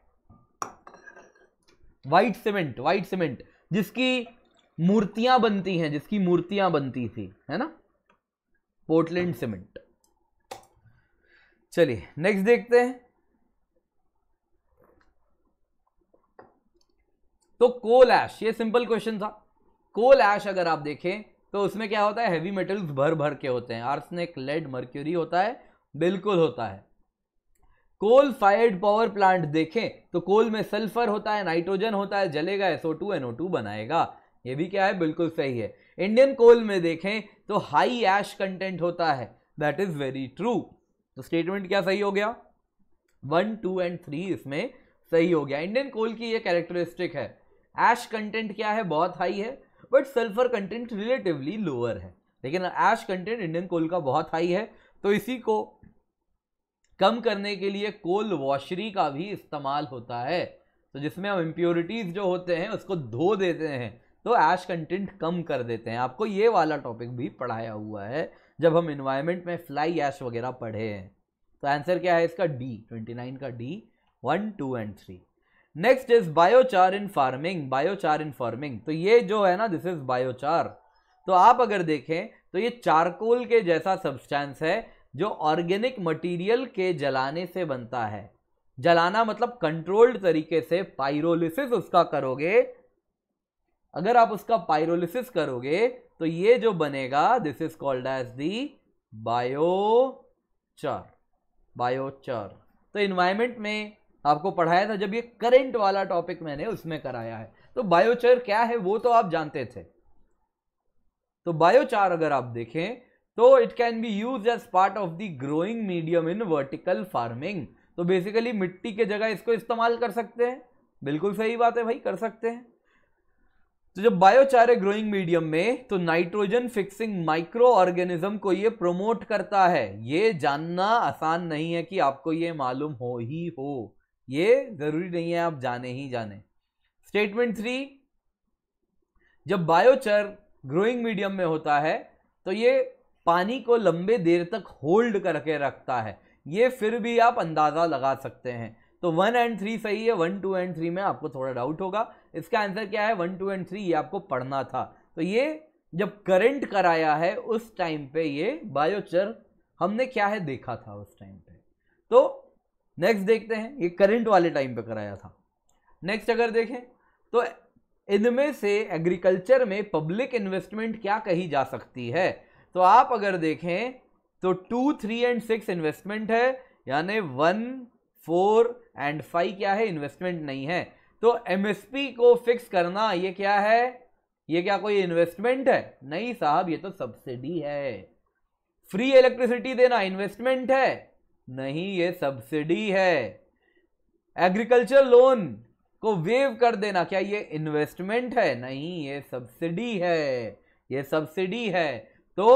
Speaker 1: वाइट सीमेंट वाइट सीमेंट जिसकी मूर्तियां बनती हैं जिसकी मूर्तियां बनती थी है ना पोर्टलैंड सीमेंट चलिए नेक्स्ट देखते हैं तो कोल ऐश ये सिंपल क्वेश्चन था कोल ऐश अगर आप देखें तो उसमें क्या होता है हैवी मेटल्स भर भर के होते हैं आर्सनिक लेड मर्क्यूरी होता है बिल्कुल होता है कोल फायर्ड पावर प्लांट देखें तो कोल में सल्फर होता है नाइट्रोजन होता है जलेगा एसओ टू एनओ टू बनाएगा ये भी क्या है बिल्कुल सही है इंडियन कोल में देखें तो हाई ऐश कंटेंट होता है दैट इज वेरी ट्रू तो स्टेटमेंट क्या सही हो गया वन टू एंड थ्री इसमें सही हो गया इंडियन कोल की ये कैरेक्टरिस्टिक है ऐश कंटेंट क्या है बहुत हाई है but sulphur content relatively lower है लेकिन ऐश कंटेंट इंडियन कोल का बहुत हाई है तो इसी को कम करने के लिए कोल वॉशरी का भी इस्तेमाल होता है तो जिसमें हम इम्प्योरिटीज़ जो होते हैं उसको धो देते हैं तो ऐश कंटेंट कम कर देते हैं आपको ये वाला टॉपिक भी पढ़ाया हुआ है जब हम इन्वायरमेंट में फ्लाई ऐश वगैरह पढ़े हैं तो आंसर क्या है इसका डी ट्वेंटी नाइन का D one two and three next is biochar in farming biochar in farming तो ये जो है ना दिस इज बायोचार तो आप अगर देखें तो ये चारकोल के जैसा सब्सटेंस है जो ऑर्गेनिक मटेरियल के जलाने से बनता है जलाना मतलब कंट्रोल्ड तरीके से पायरोलिसिस उसका करोगे अगर आप उसका पायरोलिसिस करोगे तो ये जो बनेगा this is called as the biochar biochar तो इन्वायरमेंट में आपको पढ़ाया था जब ये करंट वाला टॉपिक मैंने उसमें कराया है तो बायोचर क्या है वो तो आप जानते थे तो बायोचार अगर आप देखें तो it can be use as part of the growing medium in vertical farming तो बेसिकली मिट्टी के जगह इसको इस्तेमाल कर सकते हैं बिल्कुल सही बात है भाई कर सकते हैं तो जब है ग्रोइंग मीडियम में तो नाइट्रोजन फिक्सिंग माइक्रो ऑर्गेनिज्म को ये प्रमोट करता है ये जानना आसान नहीं है कि आपको ये मालूम हो ही हो ये जरूरी नहीं है आप जाने ही जाने स्टेटमेंट थ्री जब बायोचर ग्रोइंग मीडियम में होता है तो ये पानी को लंबे देर तक होल्ड करके रखता है ये फिर भी आप अंदाज़ा लगा सकते हैं तो वन एंड थ्री सही है वन टू एंड थ्री में आपको थोड़ा डाउट होगा इसका आंसर क्या है वन टू एंड थ्री ये आपको पढ़ना था तो ये जब करंट कराया है उस टाइम पे ये बायोचर हमने क्या है देखा था उस टाइम पे तो नेक्स्ट देखते हैं ये करंट वाले टाइम पे कराया था नेक्स्ट अगर देखें तो इनमें से एग्रीकल्चर में पब्लिक इन्वेस्टमेंट क्या कही जा सकती है तो आप अगर देखें तो two three and six investment है यानी वन फोर एंड फाइव क्या है इन्वेस्टमेंट नहीं है तो एमएसपी को फिक्स करना ये क्या है ये क्या कोई इन्वेस्टमेंट है नहीं साहब ये तो सब्सिडी है फ्री इलेक्ट्रिसिटी देना इन्वेस्टमेंट है नहीं ये सब्सिडी है एग्रीकल्चर लोन को वेव कर देना क्या ये इन्वेस्टमेंट है नहीं ये सब्सिडी है ये सब्सिडी है तो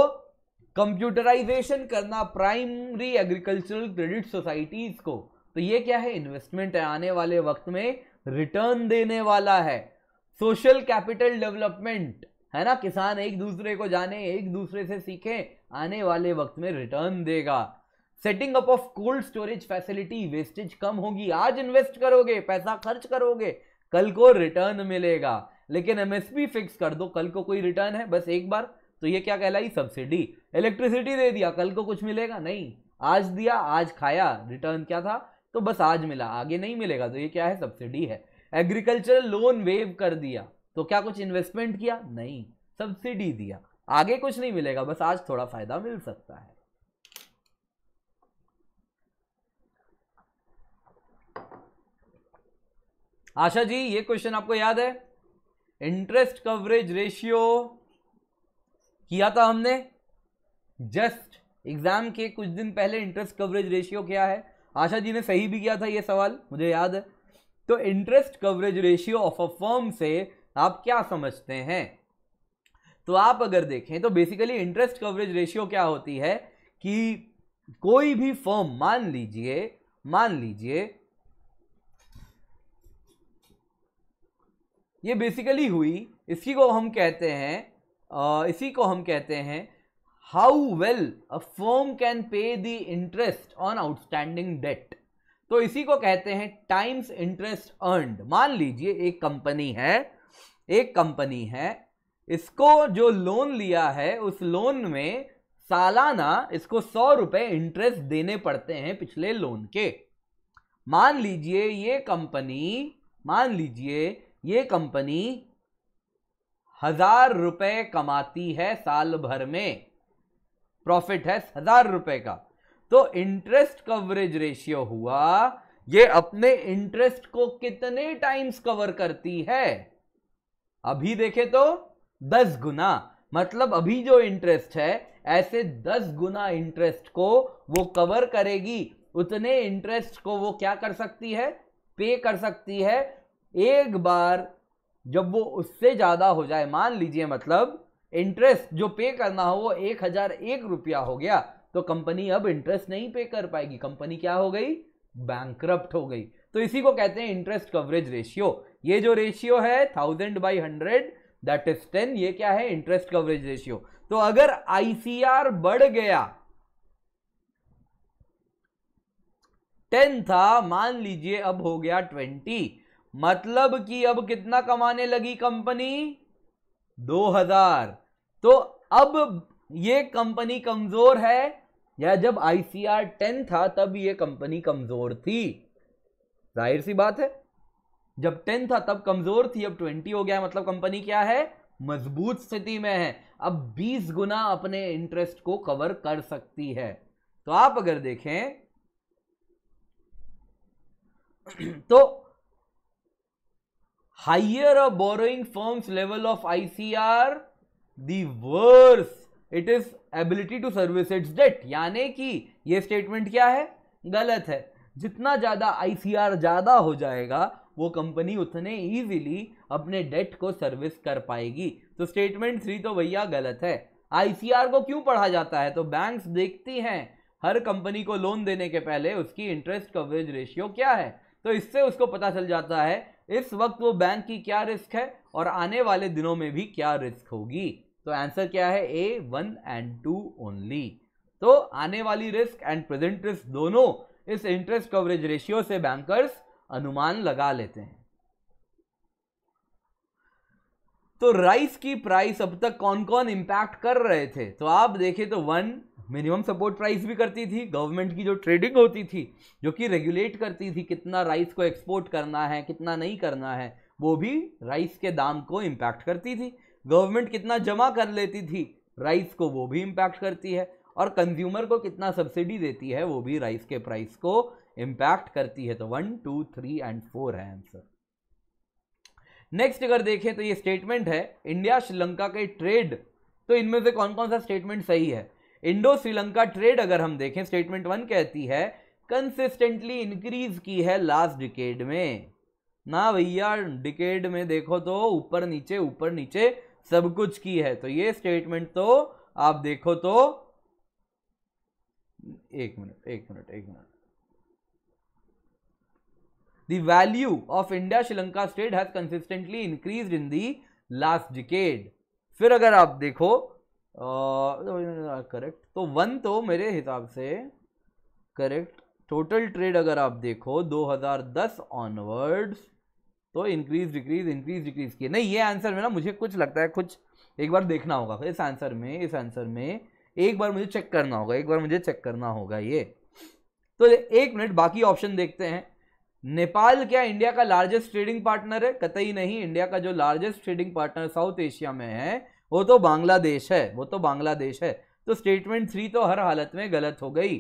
Speaker 1: कंप्यूटराइजेशन करना प्राइमरी एग्रीकल्चरल क्रेडिट सोसाइटीज को तो ये क्या है इन्वेस्टमेंट है आने वाले वक्त में रिटर्न देने वाला है सोशल कैपिटल डेवलपमेंट है ना किसान एक दूसरे को जाने एक दूसरे से सीखे आने वाले वक्त में रिटर्न देगा setting up of cold storage facility wastage कम होगी आज इन्वेस्ट करोगे पैसा खर्च करोगे कल को रिटर्न मिलेगा लेकिन एमएसपी फिक्स कर दो कल को कोई रिटर्न है बस एक बार तो ये क्या कहलाई सब्सिडी इलेक्ट्रिसिटी दे दिया कल को कुछ मिलेगा नहीं आज दिया आज खाया रिटर्न क्या था तो बस आज मिला आगे नहीं मिलेगा तो ये क्या है सब्सिडी है एग्रीकल्चरल लोन वेव कर दिया तो क्या कुछ इन्वेस्टमेंट किया नहीं सब्सिडी दिया आगे कुछ नहीं मिलेगा बस आज थोड़ा फायदा मिल सकता है आशा जी ये क्वेश्चन आपको याद है इंटरेस्ट कवरेज रेशियो किया था हमने जस्ट एग्जाम के कुछ दिन पहले इंटरेस्ट कवरेज रेशियो क्या है आशा जी ने सही भी किया था ये सवाल मुझे याद है तो interest coverage ratio of a firm से आप क्या समझते हैं तो आप अगर देखें तो बेसिकली इंटरेस्ट कवरेज रेशियो क्या होती है कि कोई भी फर्म मान लीजिए मान लीजिए ये बेसिकली हुई इसी को हम कहते हैं इसी को हम कहते हैं how well a firm can pay the interest on outstanding debt तो इसी को कहते हैं टाइम्स इंटरेस्ट अर्नड मान लीजिए एक कंपनी है एक कंपनी है इसको जो लोन लिया है उस लोन में सालाना इसको सौ रुपए इंटरेस्ट देने पड़ते हैं पिछले लोन के मान लीजिए ये कंपनी मान लीजिए ये कंपनी हजार रुपए कमाती है साल भर में प्रॉफिट है हजार रुपए का तो इंटरेस्ट कवरेज रेशियो हुआ ये अपने इंटरेस्ट को कितने टाइम्स कवर करती है अभी देखे तो दस गुना मतलब अभी जो इंटरेस्ट है ऐसे दस गुना इंटरेस्ट को वो कवर करेगी उतने इंटरेस्ट को वो क्या कर सकती है पे कर सकती है एक बार जब वो उससे ज़्यादा हो जाए मान लीजिए मतलब इंटरेस्ट जो पे करना हो वो एक हजार एक रुपया हो गया तो कंपनी अब इंटरेस्ट नहीं पे कर पाएगी कंपनी क्या हो गई बैंक हो गई तो इसी को कहते हैं इंटरेस्ट कवरेज रेशियो ये जो रेशियो है thousand by hundred that is ten ये क्या है इंटरेस्ट कवरेज रेशियो तो अगर आईसीआर बढ़ गया टेन था मान लीजिए अब हो गया ट्वेंटी मतलब कि अब कितना कमाने लगी कंपनी दो हजार तो अब ये कंपनी कमजोर है या जब आईसीआर टेन था तब ये कंपनी कमजोर थी जाहिर सी बात है जब टेन था तब कमजोर थी अब ट्वेंटी हो गया मतलब कंपनी क्या है मजबूत स्थिति में है अब बीस गुना अपने इंटरेस्ट को कवर कर सकती है तो आप अगर देखें तो higher borrowing firms level of ICR thus it is ability to service its debt यानी कि ये स्टेटमेंट क्या है गलत है जितना ज़्यादा आईसीआर ज़्यादा हो जाएगा वो कंपनी उतने इजीली अपने डेट को सर्विस कर पाएगी तो स्टेटमेंट थ्री तो भैया गलत है आईसीआर को क्यों पढ़ा जाता है तो बैंक्स देखती हैं हर कंपनी को लोन देने के पहले उसकी इंटरेस्ट कवरेज रेशियो क्या है तो इससे उसको पता चल जाता है इस वक्त वो बैंक की क्या रिस्क है और आने वाले दिनों में भी क्या रिस्क होगी तो आंसर क्या है A one and two only तो आने वाली रिस्क एंड प्रेजेंट रिस्क दोनों इस इंटरेस्ट कवरेज रेशियो से बैंकर्स अनुमान लगा लेते हैं तो राइस की प्राइस अब तक कौन कौन इंपैक्ट कर रहे थे तो आप देखें तो वन मिनिमम सपोर्ट प्राइस भी करती थी गवर्नमेंट की जो ट्रेडिंग होती थी जो कि रेगुलेट करती थी कितना राइस को एक्सपोर्ट करना है कितना नहीं करना है वो भी राइस के दाम को इंपैक्ट करती थी गवर्नमेंट कितना जमा कर लेती थी राइस को वो भी इम्पैक्ट करती है और कंज्यूमर को कितना सब्सिडी देती है वो भी राइस के प्राइस को इम्पैक्ट करती है तो one two three and four है आंसर नेक्स्ट अगर देखें तो ये स्टेटमेंट है इंडिया श्रीलंका के ट्रेड तो इनमें से कौन कौन सा स्टेटमेंट सही है इंडो श्रीलंका ट्रेड अगर हम देखें स्टेटमेंट वन कहती है कंसिस्टेंटली इंक्रीज की है लास्ट डिकेड में ना भैया डिकेड में देखो तो ऊपर नीचे ऊपर नीचे सब कुछ की है तो ये स्टेटमेंट तो आप देखो तो एक मिनट एक मिनट एक minute the value of India Sri Lanka state has consistently increase in the last decade फिर अगर आप देखो करेक्ट तो वन तो मेरे हिसाब से करेक्ट टोटल ट्रेड अगर आप देखो 2010 ऑनवर्ड्स तो इंक्रीज डिक्रीज इंक्रीज डिक्रीज किए नहीं ये आंसर में ना मुझे कुछ लगता है कुछ एक बार देखना होगा इस आंसर में इस आंसर में एक बार मुझे चेक करना होगा एक बार मुझे चेक करना होगा ये तो एक मिनट बाकी ऑप्शन देखते हैं नेपाल क्या इंडिया का लार्जेस्ट ट्रेडिंग पार्टनर है कतई नहीं इंडिया का जो largest trading partner South Asia में है वो तो बांग्लादेश है वो तो बांग्लादेश है तो स्टेटमेंट थ्री तो हर हालत में गलत हो गई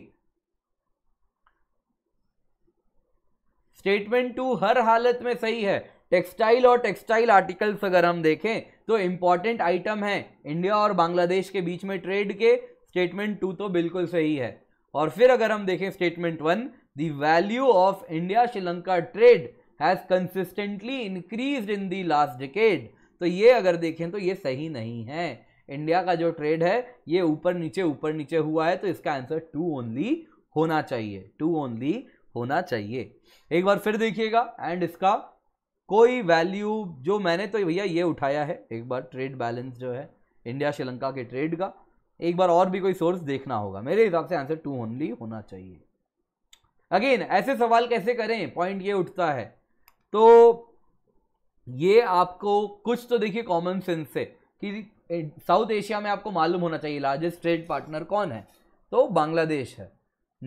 Speaker 1: स्टेटमेंट टू हर हालत में सही है टेक्सटाइल और टेक्सटाइल आर्टिकल्स अगर हम देखें तो इम्पॉर्टेंट आइटम है इंडिया और बांग्लादेश के बीच में ट्रेड के स्टेटमेंट टू तो बिल्कुल सही है और फिर अगर हम देखें statement one the value of India Sri Lanka trade has consistently increase in the last decade तो ये अगर देखें तो ये सही नहीं है इंडिया का जो ट्रेड है ये ऊपर नीचे ऊपर नीचे हुआ है तो इसका आंसर टू ओनली होना चाहिए टू ओनली होना चाहिए एक बार फिर देखिएगा एंड इसका कोई वैल्यू जो मैंने तो भैया ये उठाया है एक बार ट्रेड बैलेंस जो है इंडिया श्रीलंका के ट्रेड का एक बार और भी कोई सोर्स देखना होगा मेरे हिसाब से आंसर टू ओनली होना चाहिए अगेन ऐसे सवाल कैसे करें पॉइंट ये उठता है तो ये आपको कुछ तो देखिए कॉमन सेंस से कि साउथ एशिया में आपको मालूम होना चाहिए लार्जेस्ट ट्रेड पार्टनर कौन है तो बांग्लादेश है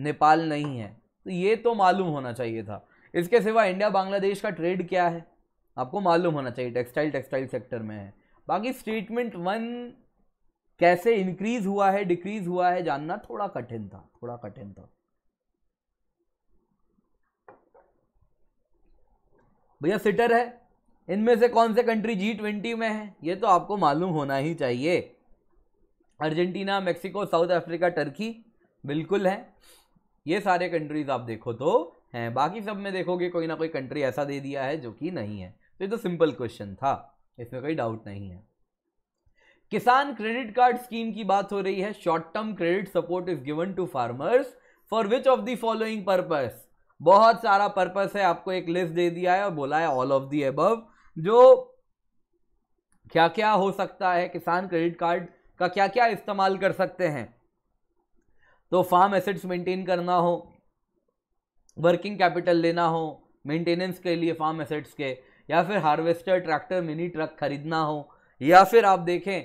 Speaker 1: नेपाल नहीं है तो ये तो मालूम होना चाहिए था इसके सिवा इंडिया बांग्लादेश का ट्रेड क्या है आपको मालूम होना चाहिए टेक्सटाइल टेक्सटाइल सेक्टर में है बाकी स्टेटमेंट वन कैसे इंक्रीज हुआ है डिक्रीज हुआ है जानना थोड़ा कठिन था थोड़ा कठिन था भैया सिटर है इनमें से कौन से कंट्री जी ट्वेंटी में है ये तो आपको मालूम होना ही चाहिए Argentina Mexico South Africa Turkey बिल्कुल है ये सारे कंट्रीज आप देखो तो हैं बाकी सब में देखोगे कोई ना कोई कंट्री ऐसा दे दिया है जो कि नहीं है तो ये तो सिंपल क्वेश्चन था इसमें कोई डाउट नहीं है किसान क्रेडिट कार्ड स्कीम की बात हो रही है short term credit support is given to farmers for which of the following purpose बहुत सारा पर्पस है आपको एक लिस्ट दे दिया है और बोला है ऑल ऑफ दी एबव जो क्या क्या हो सकता है किसान क्रेडिट कार्ड का क्या क्या इस्तेमाल कर सकते हैं तो फार्म एसेट्स मेंटेन करना हो वर्किंग कैपिटल लेना हो मेंटेनेंस के लिए फार्म एसेट्स के या फिर हार्वेस्टर ट्रैक्टर मिनी ट्रक खरीदना हो या फिर आप देखें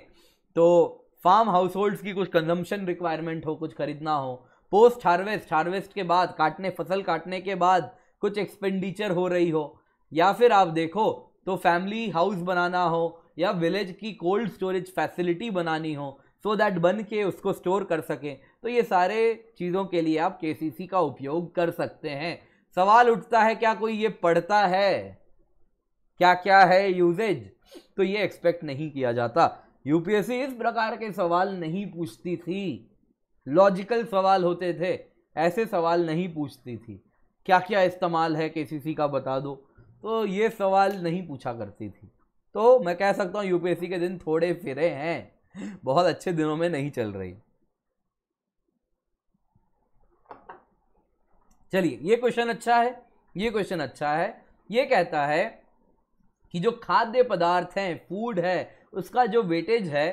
Speaker 1: तो फार्म हाउस होल्ड्स की कुछ कंजम्पशन रिक्वायरमेंट हो कुछ खरीदना हो पोस्ट हार्वेस्ट हार्वेस्ट के बाद काटने फसल काटने के बाद कुछ एक्सपेंडिचर हो रही हो या फिर आप देखो तो फैमिली हाउस बनाना हो या विलेज की कोल्ड स्टोरेज फैसिलिटी बनानी हो सो दैट बन के उसको स्टोर कर सकें तो ये सारे चीज़ों के लिए आप के का उपयोग कर सकते हैं सवाल उठता है क्या कोई ये पढ़ता है क्या क्या है यूजेज तो ये एक्सपेक्ट नहीं किया जाता यूपीएससी इस प्रकार के सवाल नहीं पूछती थी लॉजिकल सवाल होते थे ऐसे सवाल नहीं पूछती थी क्या क्या इस्तेमाल है के का बता दो तो ये सवाल नहीं पूछा करती थी तो मैं कह सकता हूँ यूपीएससी के दिन थोड़े फिरे हैं बहुत अच्छे दिनों में नहीं चल रही चलिए ये क्वेश्चन अच्छा है ये क्वेश्चन अच्छा है ये कहता है कि जो खाद्य पदार्थ हैं फूड है उसका जो वेटेज है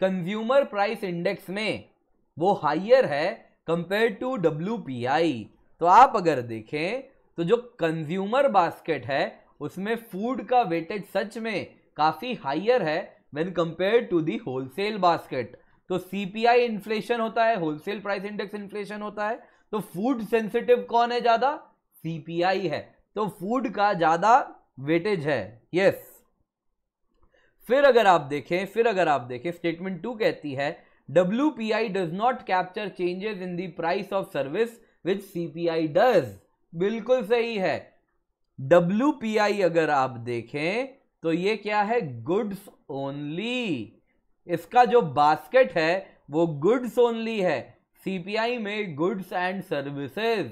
Speaker 1: कंज्यूमर प्राइस इंडेक्स में वो हाइयर है कंपेयर टू डब्ल्यू तो आप अगर देखें तो जो कंज्यूमर बास्केट है उसमें फूड का वेटेज सच में काफ़ी हाइयर है when compared to the wholesale basket तो सी आई इन्फ्लेशन होता है होलसेल प्राइस इंडेक्स इन्फ्लेशन होता है तो फूड सेंसिटिव कौन है ज्यादा सीपीआई है तो फूड का ज्यादा वेटेज है यस yes. फिर अगर आप देखें फिर अगर आप देखें स्टेटमेंट टू कहती है W P I does not capture changes in the price of service which C P I does बिल्कुल सही है डब्ल्यू पी आई अगर आप देखें तो ये क्या है गुड्स ओनली इसका जो बास्केट है वो गुड्स ओनली है सीपीआई में गुड्स एंड सर्विसेज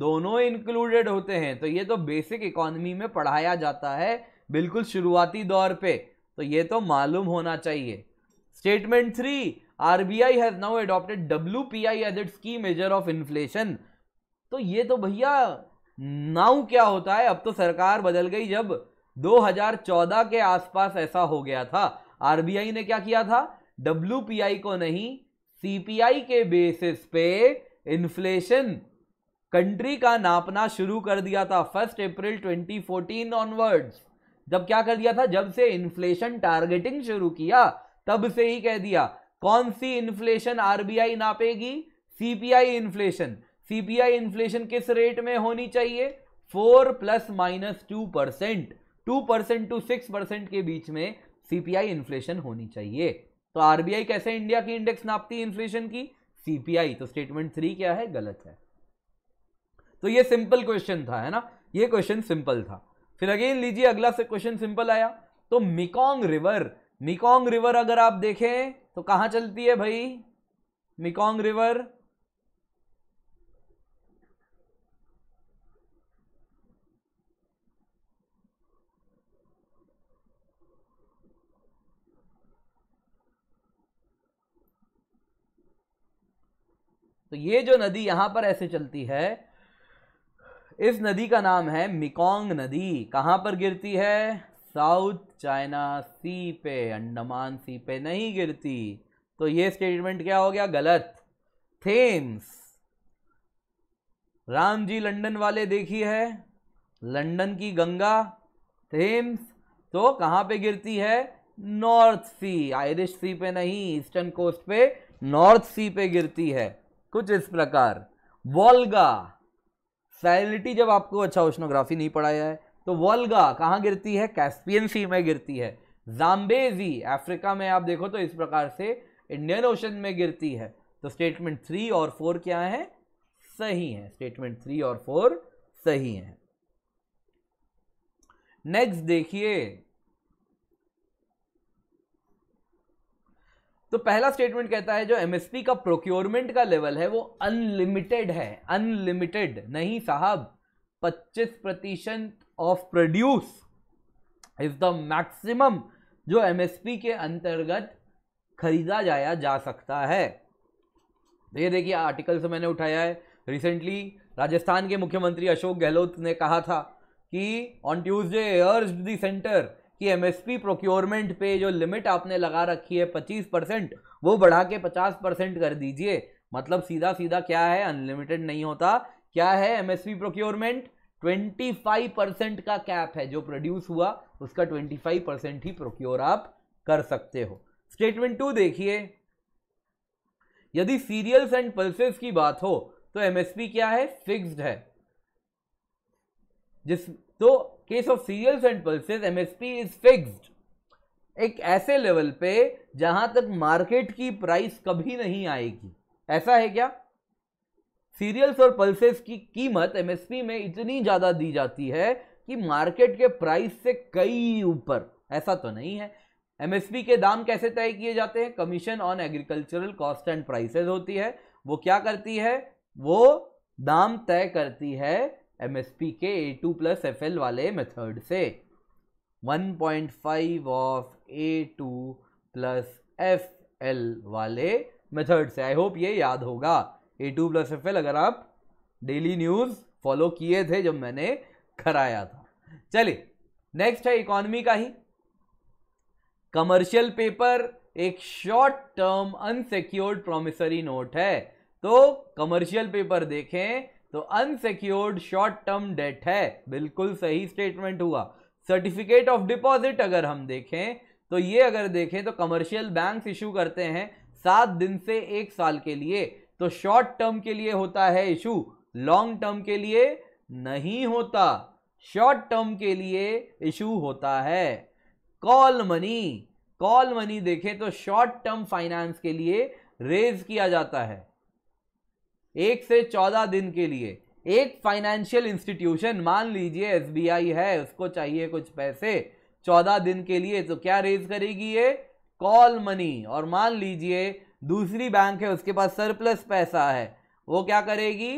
Speaker 1: दोनों इंक्लूडेड होते हैं तो ये तो बेसिक इकोनॉमी में पढ़ाया जाता है बिल्कुल शुरुआती दौर पे तो ये तो मालूम होना चाहिए statement three R B I has now adopted W P I as its key measure of inflation तो ये तो भैया नाउ क्या होता है अब तो सरकार बदल गई जब 2014 के आसपास ऐसा हो गया था आरबीआई ने क्या किया था डब्ल्यू को नहीं सीपीआई के बेसिस पे इन्फ्लेशन कंट्री का नापना शुरू कर दिया था फर्स्ट अप्रैल 2014 ऑनवर्ड्स जब क्या कर दिया था जब से इन्फ्लेशन टारगेटिंग शुरू किया तब से ही कह दिया कौन सी इन्फ्लेशन आरबीआई नापेगी सीपीआई इन्फ्लेशन सीपीआई इन्फ्लेशन किस रेट में होनी चाहिए four plus minus two percent two percent to six percent के बीच में सीपीआई इन्फ्लेशन होनी चाहिए तो आरबीआई कैसे इंडिया की इंडेक्स नापती है इन्फ्लेशन की सीपीआई तो स्टेटमेंट थ्री क्या है गलत है तो ये सिंपल क्वेश्चन था है ना ये क्वेश्चन सिंपल था फिर अगेन लीजिए अगला से क्वेश्चन सिंपल आया तो मिकोंग रिवर मिकोंग रिवर अगर आप देखें तो कहां चलती है भाई मिकोंग रिवर तो ये जो नदी यहां पर ऐसे चलती है इस नदी का नाम है मिकोंग नदी कहां पर गिरती है साउथ चाइना सी पे अंडमान सी पे नहीं गिरती तो ये स्टेटमेंट क्या हो गया गलत थेम्स राम जी लंडन वाले देखी है लंडन की गंगा थेम्स तो कहां पे गिरती है नॉर्थ सी आयरिश सी पे नहीं ईस्टर्न कोस्ट पे नॉर्थ सी पे गिरती है कुछ इस प्रकार वॉल्गा सैलिटी जब आपको अच्छा ओशनोग्राफी नहीं पढ़ाया है तो वॉल्गा कहाँ गिरती है कैस्पियन सी में गिरती है जाम्बेजी अफ्रीका में आप देखो तो इस प्रकार से इंडियन ओशन में गिरती है तो स्टेटमेंट थ्री और फोर क्या है सही है स्टेटमेंट थ्री और फोर सही है नेक्स्ट देखिए तो पहला स्टेटमेंट कहता है जो एमएसपी का प्रोक्योरमेंट का लेवल है वो अनलिमिटेड है अनलिमिटेड नहीं साहब 25 प्रतिशत of produce is the maximum जो एमएसपी के अंतर्गत खरीदा जाया जा सकता है तो ये देखिए आर्टिकल से मैंने उठाया है रिसेंटली राजस्थान के मुख्यमंत्री अशोक गहलोत ने कहा था कि on Tuesday urge the centre कि एमएसपी प्रोक्योरमेंट पे जो लिमिट आपने लगा रखी है पच्चीस परसेंट वो बढ़ा के पचास परसेंट कर दीजिए मतलब सीधा सीधा क्या है अनलिमिटेड नहीं होता क्या है एमएसपी प्रोक्योरमेंट फाइव परसेंट का कैप है जो प्रोड्यूस हुआ उसका ट्वेंटी फाइव परसेंट ही प्रोक्योर आप कर सकते हो स्टेटमेंट टू देखिए यदि सीरियल्स एंड पल्सेस की बात हो तो एमएसपी क्या है फिक्स्ड है जिस तो case of cereals and as MSP is fixed एक ऐसे लेवल पे जहां तक मार्केट की प्राइस कभी नहीं आएगी ऐसा है क्या सीरियल्स और पल्सेस की कीमत एमएसपी में इतनी ज़्यादा दी जाती है कि मार्केट के प्राइस से कई ऊपर ऐसा तो नहीं है एमएसपी के दाम कैसे तय किए जाते हैं commission on agricultural cost and prices होती है वो क्या करती है वो दाम तय करती है एम एस पी के A two plus F L वाले मेथड से one point five of A two plus F L वाले मेथड से आई होप ये याद होगा A two plus F L अगर आप डेली न्यूज़ फॉलो किए थे जब मैंने कराया था चलिए नेक्स्ट है इकोनॉमी का ही कमर्शियल पेपर एक short term unsecured promissory note है तो कमर्शियल पेपर देखें तो अनसिक्योर्ड शॉर्ट टर्म डेट है बिल्कुल सही स्टेटमेंट हुआ सर्टिफिकेट ऑफ डिपॉजिट अगर हम देखें तो ये अगर देखें तो कमर्शियल बैंक इशू करते हैं सात दिन से एक साल के लिए तो शॉर्ट टर्म के लिए होता है इशू लॉन्ग टर्म के लिए नहीं होता शॉर्ट टर्म के लिए इशू होता है कॉल मनी कॉल मनी देखें तो शॉर्ट टर्म फाइनेंस के लिए रेज किया जाता है एक से चौदह दिन के लिए एक फाइनेंशियल इंस्टीट्यूशन मान लीजिए एस है उसको चाहिए कुछ पैसे चौदह दिन के लिए तो क्या रेज करेगी ये कॉल मनी और मान लीजिए दूसरी बैंक है उसके पास सरप्लस पैसा है वो क्या करेगी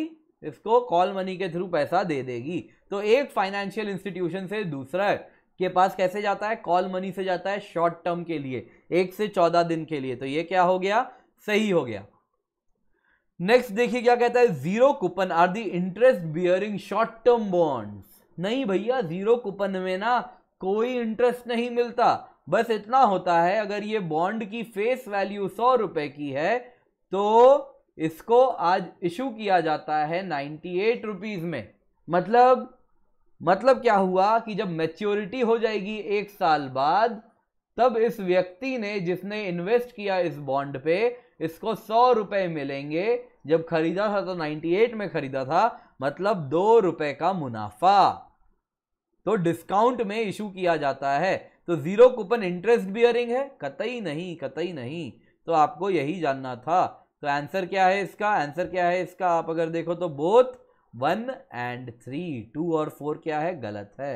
Speaker 1: इसको कॉल मनी के थ्रू पैसा दे देगी तो एक फाइनेंशियल इंस्टीट्यूशन से दूसरा के पास कैसे जाता है कॉल मनी से जाता है शॉर्ट टर्म के लिए एक से चौदह दिन के लिए तो ये क्या हो गया सही हो गया नेक्स्ट देखिए क्या कहता है zero coupon are the interest bearing short term bonds नहीं भैया जीरो कूपन में ना कोई इंटरेस्ट नहीं मिलता बस इतना होता है अगर ये बॉन्ड की फेस वैल्यू सौ रुपए की है तो इसको आज इशू किया जाता है नाइन्टी एट रुपीज में मतलब मतलब क्या हुआ कि जब मैच्योरिटी हो जाएगी एक साल बाद तब इस व्यक्ति ने जिसने इन्वेस्ट किया इस बॉन्ड पे इसको सौ रुपए मिलेंगे जब खरीदा था तो 98 में खरीदा था मतलब दो रुपए का मुनाफा तो डिस्काउंट में इशू किया जाता है तो जीरो कूपन इंटरेस्ट बियरिंग है कतई नहीं कतई नहीं तो आपको यही जानना था तो आंसर क्या है इसका आंसर क्या है इसका आप अगर देखो तो both one and three two और फोर क्या है गलत है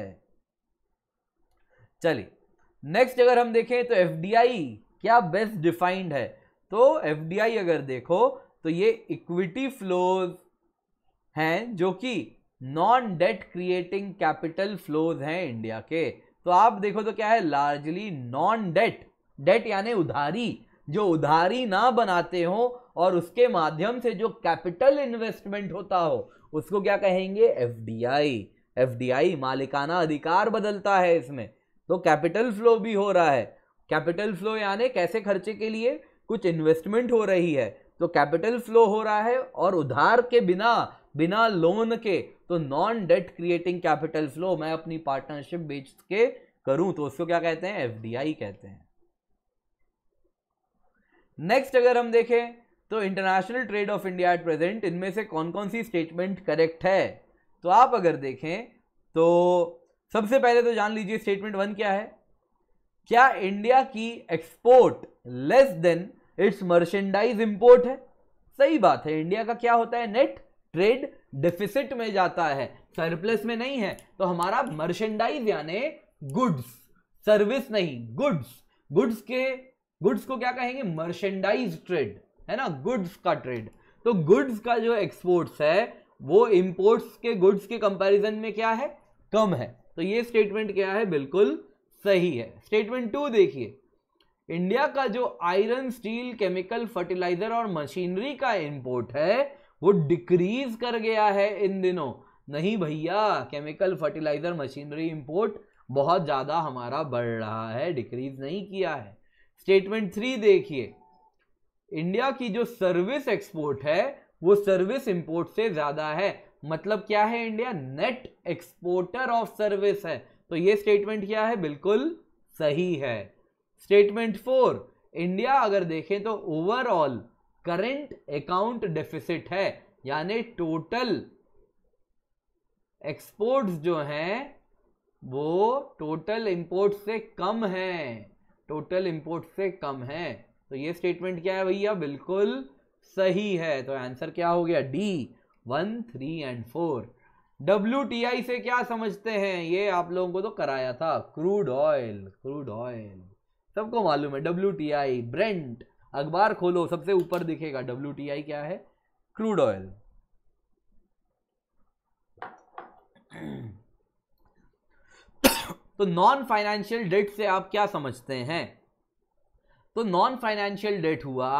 Speaker 1: चलिए नेक्स्ट अगर हम देखें तो एफ क्या बेस्ट डिफाइंड है तो एफ अगर देखो तो ये इक्विटी फ्लोज हैं जो कि non debt creating capital flows हैं इंडिया के तो आप देखो तो क्या है लार्जली नॉन डेट डेट यानी उधारी जो उधारी ना बनाते हो और उसके माध्यम से जो कैपिटल इन्वेस्टमेंट होता हो उसको क्या कहेंगे एफडीआई एफडीआई मालिकाना अधिकार बदलता है इसमें तो कैपिटल फ्लो भी हो रहा है कैपिटल फ्लो यानी कैसे खर्चे के लिए कुछ इन्वेस्टमेंट हो रही है तो कैपिटल फ्लो हो रहा है और उधार के बिना बिना लोन के तो non debt creating capital flow मैं अपनी पार्टनरशिप बेच के करूं तो उसको क्या कहते हैं एफडीआई कहते हैं नेक्स्ट अगर हम देखें तो international trade of India at present इनमें से कौन कौन सी स्टेटमेंट करेक्ट है तो आप अगर देखें तो सबसे पहले तो जान लीजिए स्टेटमेंट वन क्या है क्या इंडिया की export less than its merchandise import है सही बात है इंडिया का क्या होता है नेट ट्रेड डिफिसिट में जाता है सरप्लस में नहीं है तो हमारा मर्चेंडाइज यानी गुड्स सर्विस नहीं गुड्स गुड्स के गुड्स को क्या कहेंगे मर्चेंडाइज ट्रेड है ना गुड्स का ट्रेड तो गुड्स का जो एक्सपोर्ट्स है वो इंपोर्ट्स के गुड्स के कंपैरिजन में क्या है कम है तो ये स्टेटमेंट क्या है बिल्कुल सही है स्टेटमेंट टू देखिए इंडिया का जो आयरन स्टील केमिकल फर्टिलाइजर और मशीनरी का इंपोर्ट है वो डिक्रीज कर गया है इन दिनों नहीं भैया केमिकल फर्टिलाइजर मशीनरी इंपोर्ट बहुत ज़्यादा हमारा बढ़ रहा है डिक्रीज नहीं किया है स्टेटमेंट थ्री देखिए इंडिया की जो सर्विस एक्सपोर्ट है वो सर्विस इंपोर्ट से ज़्यादा है मतलब क्या है India net exporter of service है तो ये स्टेटमेंट क्या है बिल्कुल सही है स्टेटमेंट फोर इंडिया अगर देखें तो ओवरऑल करंट अकाउंट डेफिसिट है यानी टोटल एक्सपोर्ट्स जो हैं वो टोटल इंपोर्ट से कम है टोटल इंपोर्ट से कम है तो ये स्टेटमेंट क्या है भैया बिल्कुल सही है तो आंसर क्या हो गया D one three and four W से क्या समझते हैं ये आप लोगों को तो कराया था क्रूड ऑयल क्रूड ऑयल सबको मालूम है डब्ल्यू टी आई ब्रेंट अखबार खोलो सबसे ऊपर दिखेगा डब्ल्यू टी आई क्या है क्रूड ऑयल तो नॉन फाइनेंशियल डेट से आप क्या समझते हैं तो नॉन फाइनेंशियल डेट हुआ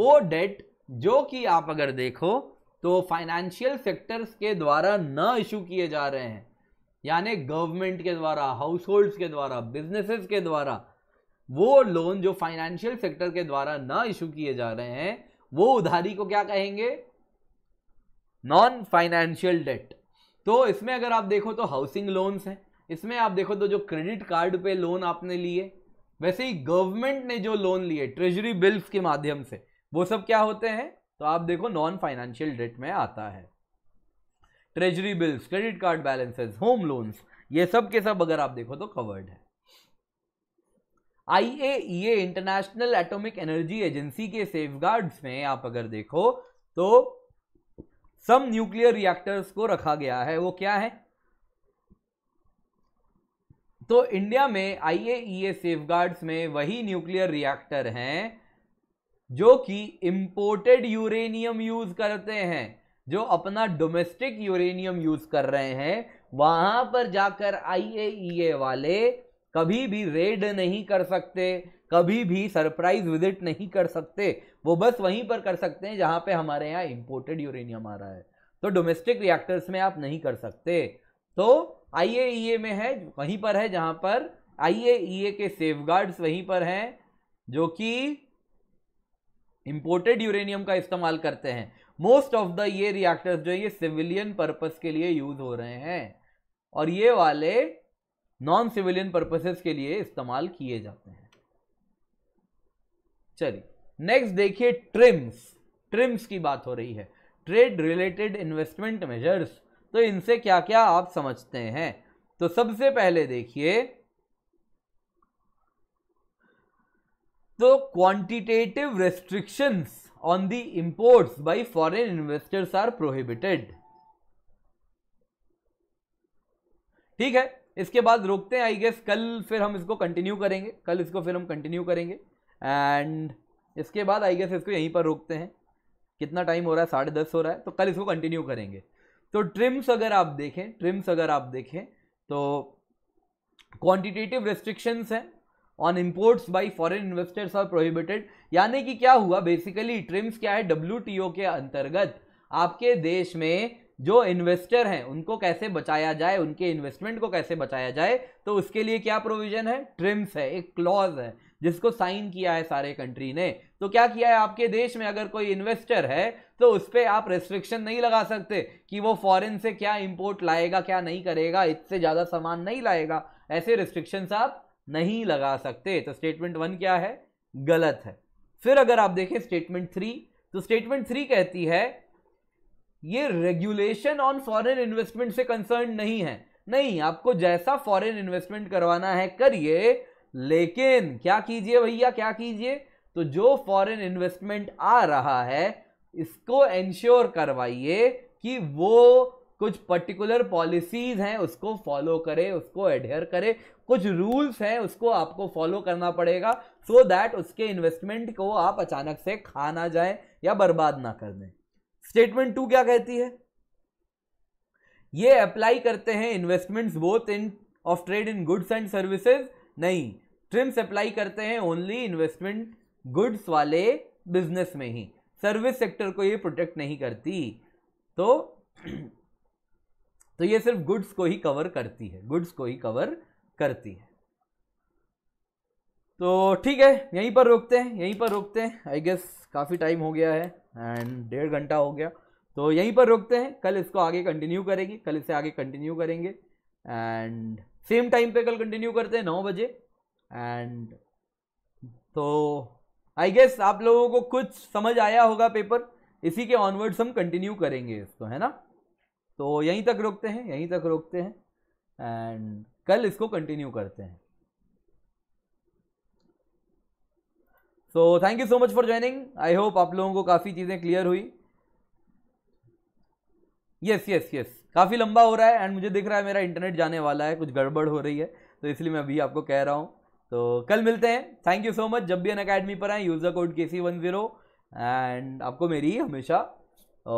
Speaker 1: वो डेट जो कि आप अगर देखो तो फाइनेंशियल सेक्टर्स के द्वारा न इशू किए जा रहे हैं यानी गवर्नमेंट के द्वारा हाउस होल्ड्स के द्वारा बिजनेसेस के द्वारा वो लोन जो फाइनेंशियल सेक्टर के द्वारा ना इशू किए जा रहे हैं वो उधारी को क्या कहेंगे नॉन फाइनेंशियल डेट तो इसमें अगर आप देखो तो हाउसिंग लोन्स हैं इसमें आप देखो तो जो क्रेडिट कार्ड पे लोन आपने लिए वैसे ही गवर्नमेंट ने जो लोन लिए ट्रेजरी बिल्स के माध्यम से वो सब क्या होते हैं तो आप देखो नॉन फाइनेंशियल डेट में आता है treasury bills credit card balances home loans ये सब के सब अगर आप देखो तो कवर्ड है I A International Atomic Energy Agency के सेफगार्ड्स में आप अगर देखो तो सम न्यूक्लियर रिएक्टर्स को रखा गया है वो क्या है तो इंडिया में आईएईए सेफगार्ड्स e में वही न्यूक्लियर रिएक्टर हैं जो कि इंपोर्टेड यूरेनियम यूज करते हैं जो अपना डोमेस्टिक यूरेनियम यूज कर रहे हैं वहां पर जाकर ए e वाले कभी भी रेड नहीं कर सकते कभी भी सरप्राइज विजिट नहीं कर सकते वो बस वहीं पर कर सकते हैं जहाँ पे हमारे यहाँ इम्पोर्टेड यूरेनियम आ रहा है तो डोमेस्टिक रिएक्टर्स में आप नहीं कर सकते तो आई e में है वहीं पर है जहाँ पर आई e के सेफ वहीं पर हैं जो कि इम्पोर्टेड यूरेनियम का इस्तेमाल करते हैं मोस्ट ऑफ द ये रिएक्टर्स जो है ये सिविलियन पर्पज के लिए यूज हो रहे हैं और ये वाले नॉन सिविलियन पर्पसेस के लिए इस्तेमाल किए जाते हैं चलिए नेक्स्ट देखिए ट्रिम्स ट्रिम्स की बात हो रही है ट्रेड रिलेटेड इन्वेस्टमेंट मेजर्स तो इनसे क्या क्या आप समझते हैं तो सबसे पहले देखिए तो quantitative restrictions on the imports by foreign investors are prohibited ठीक है इसके बाद रोकते हैं आई गेस कल फिर हम इसको कंटिन्यू करेंगे कल इसको फिर हम कंटिन्यू करेंगे एंड इसके बाद आई गेस इसको यहीं पर रोकते हैं कितना टाइम हो रहा है साढ़े दस हो रहा है तो कल इसको कंटिन्यू करेंगे तो ट्रिम्स अगर आप देखें ट्रिम्स अगर आप देखें तो क्वांटिटेटिव रिस्ट्रिक्शंस हैं on imports by foreign investors are prohibited यानी कि क्या हुआ बेसिकली ट्रिम्स क्या है डब्ल्यू के अंतर्गत आपके देश में जो इन्वेस्टर हैं उनको कैसे बचाया जाए उनके इन्वेस्टमेंट को कैसे बचाया जाए तो उसके लिए क्या प्रोविजन है ट्रिम्स है एक क्लॉज है जिसको साइन किया है सारे कंट्री ने तो क्या किया है आपके देश में अगर कोई इन्वेस्टर है तो उस पर आप रेस्ट्रिक्शन नहीं लगा सकते कि वो फॉरेन से क्या इंपोर्ट लाएगा क्या नहीं करेगा इससे ज़्यादा सामान नहीं लाएगा ऐसे रिस्ट्रिक्शंस आप नहीं लगा सकते तो स्टेटमेंट वन क्या है गलत है फिर अगर आप देखें स्टेटमेंट थ्री तो स्टेटमेंट थ्री कहती है ये रेगुलेशन ऑन फॉरेन इन्वेस्टमेंट से कंसर्न नहीं है नहीं आपको जैसा फॉरेन इन्वेस्टमेंट करवाना है करिए लेकिन क्या कीजिए भैया क्या कीजिए तो जो फॉरेन इन्वेस्टमेंट आ रहा है इसको एंश्योर करवाइए कि वो कुछ पर्टिकुलर पॉलिसीज हैं उसको फॉलो करे उसको एडहेयर करे कुछ रूल्स हैं उसको आपको फॉलो करना पड़ेगा सो so दैट उसके इन्वेस्टमेंट को आप अचानक से खा ना जाए या बर्बाद ना कर दें स्टेटमेंट टू क्या कहती है ये अप्लाई करते हैं investments both in of trade in goods and services नहीं ट्रिम्स अप्लाई करते हैं ओनली इन्वेस्टमेंट गुड्स वाले बिजनेस में ही सर्विस सेक्टर को ये प्रोटेक्ट नहीं करती तो तो ये सिर्फ गुड्स को ही कवर करती है गुड्स को ही कवर करती है तो ठीक है यहीं पर रोकते हैं यहीं पर रोकते हैं आई गेस काफ़ी टाइम हो गया है एंड डेढ़ घंटा हो गया तो यहीं पर रुकते हैं कल इसको आगे कंटिन्यू करेंगे कल इसे आगे कंटिन्यू करेंगे एंड सेम टाइम पे कल कंटिन्यू करते हैं नौ बजे एंड तो आई गेस आप लोगों को कुछ समझ आया होगा पेपर इसी के ऑनवर्ड्स हम कंटिन्यू करेंगे इसको है ना तो यहीं तक रोकते हैं यहीं तक रोकते हैं एंड कल इसको कंटिन्यू करते हैं so thank you so much for joining I hope आप लोगों को काफ़ी चीज़ें क्लियर हुई यस यस यस काफ़ी लंबा हो रहा है एंड मुझे दिख रहा है मेरा इंटरनेट जाने वाला है कुछ गड़बड़ हो रही है तो इसलिए मैं अभी आपको कह रहा हूँ तो कल मिलते हैं थैंक यू सो मच जब भी अन अकेडमी पर आए user code K C one zero and आपको मेरी हमेशा आ,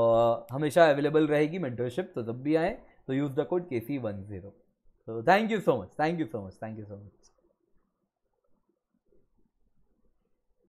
Speaker 1: हमेशा अवेलेबल रहेगी मेंटरशिप तो जब भी आए तो use the code K C one zero तो thank you so much thank you so much thank you so much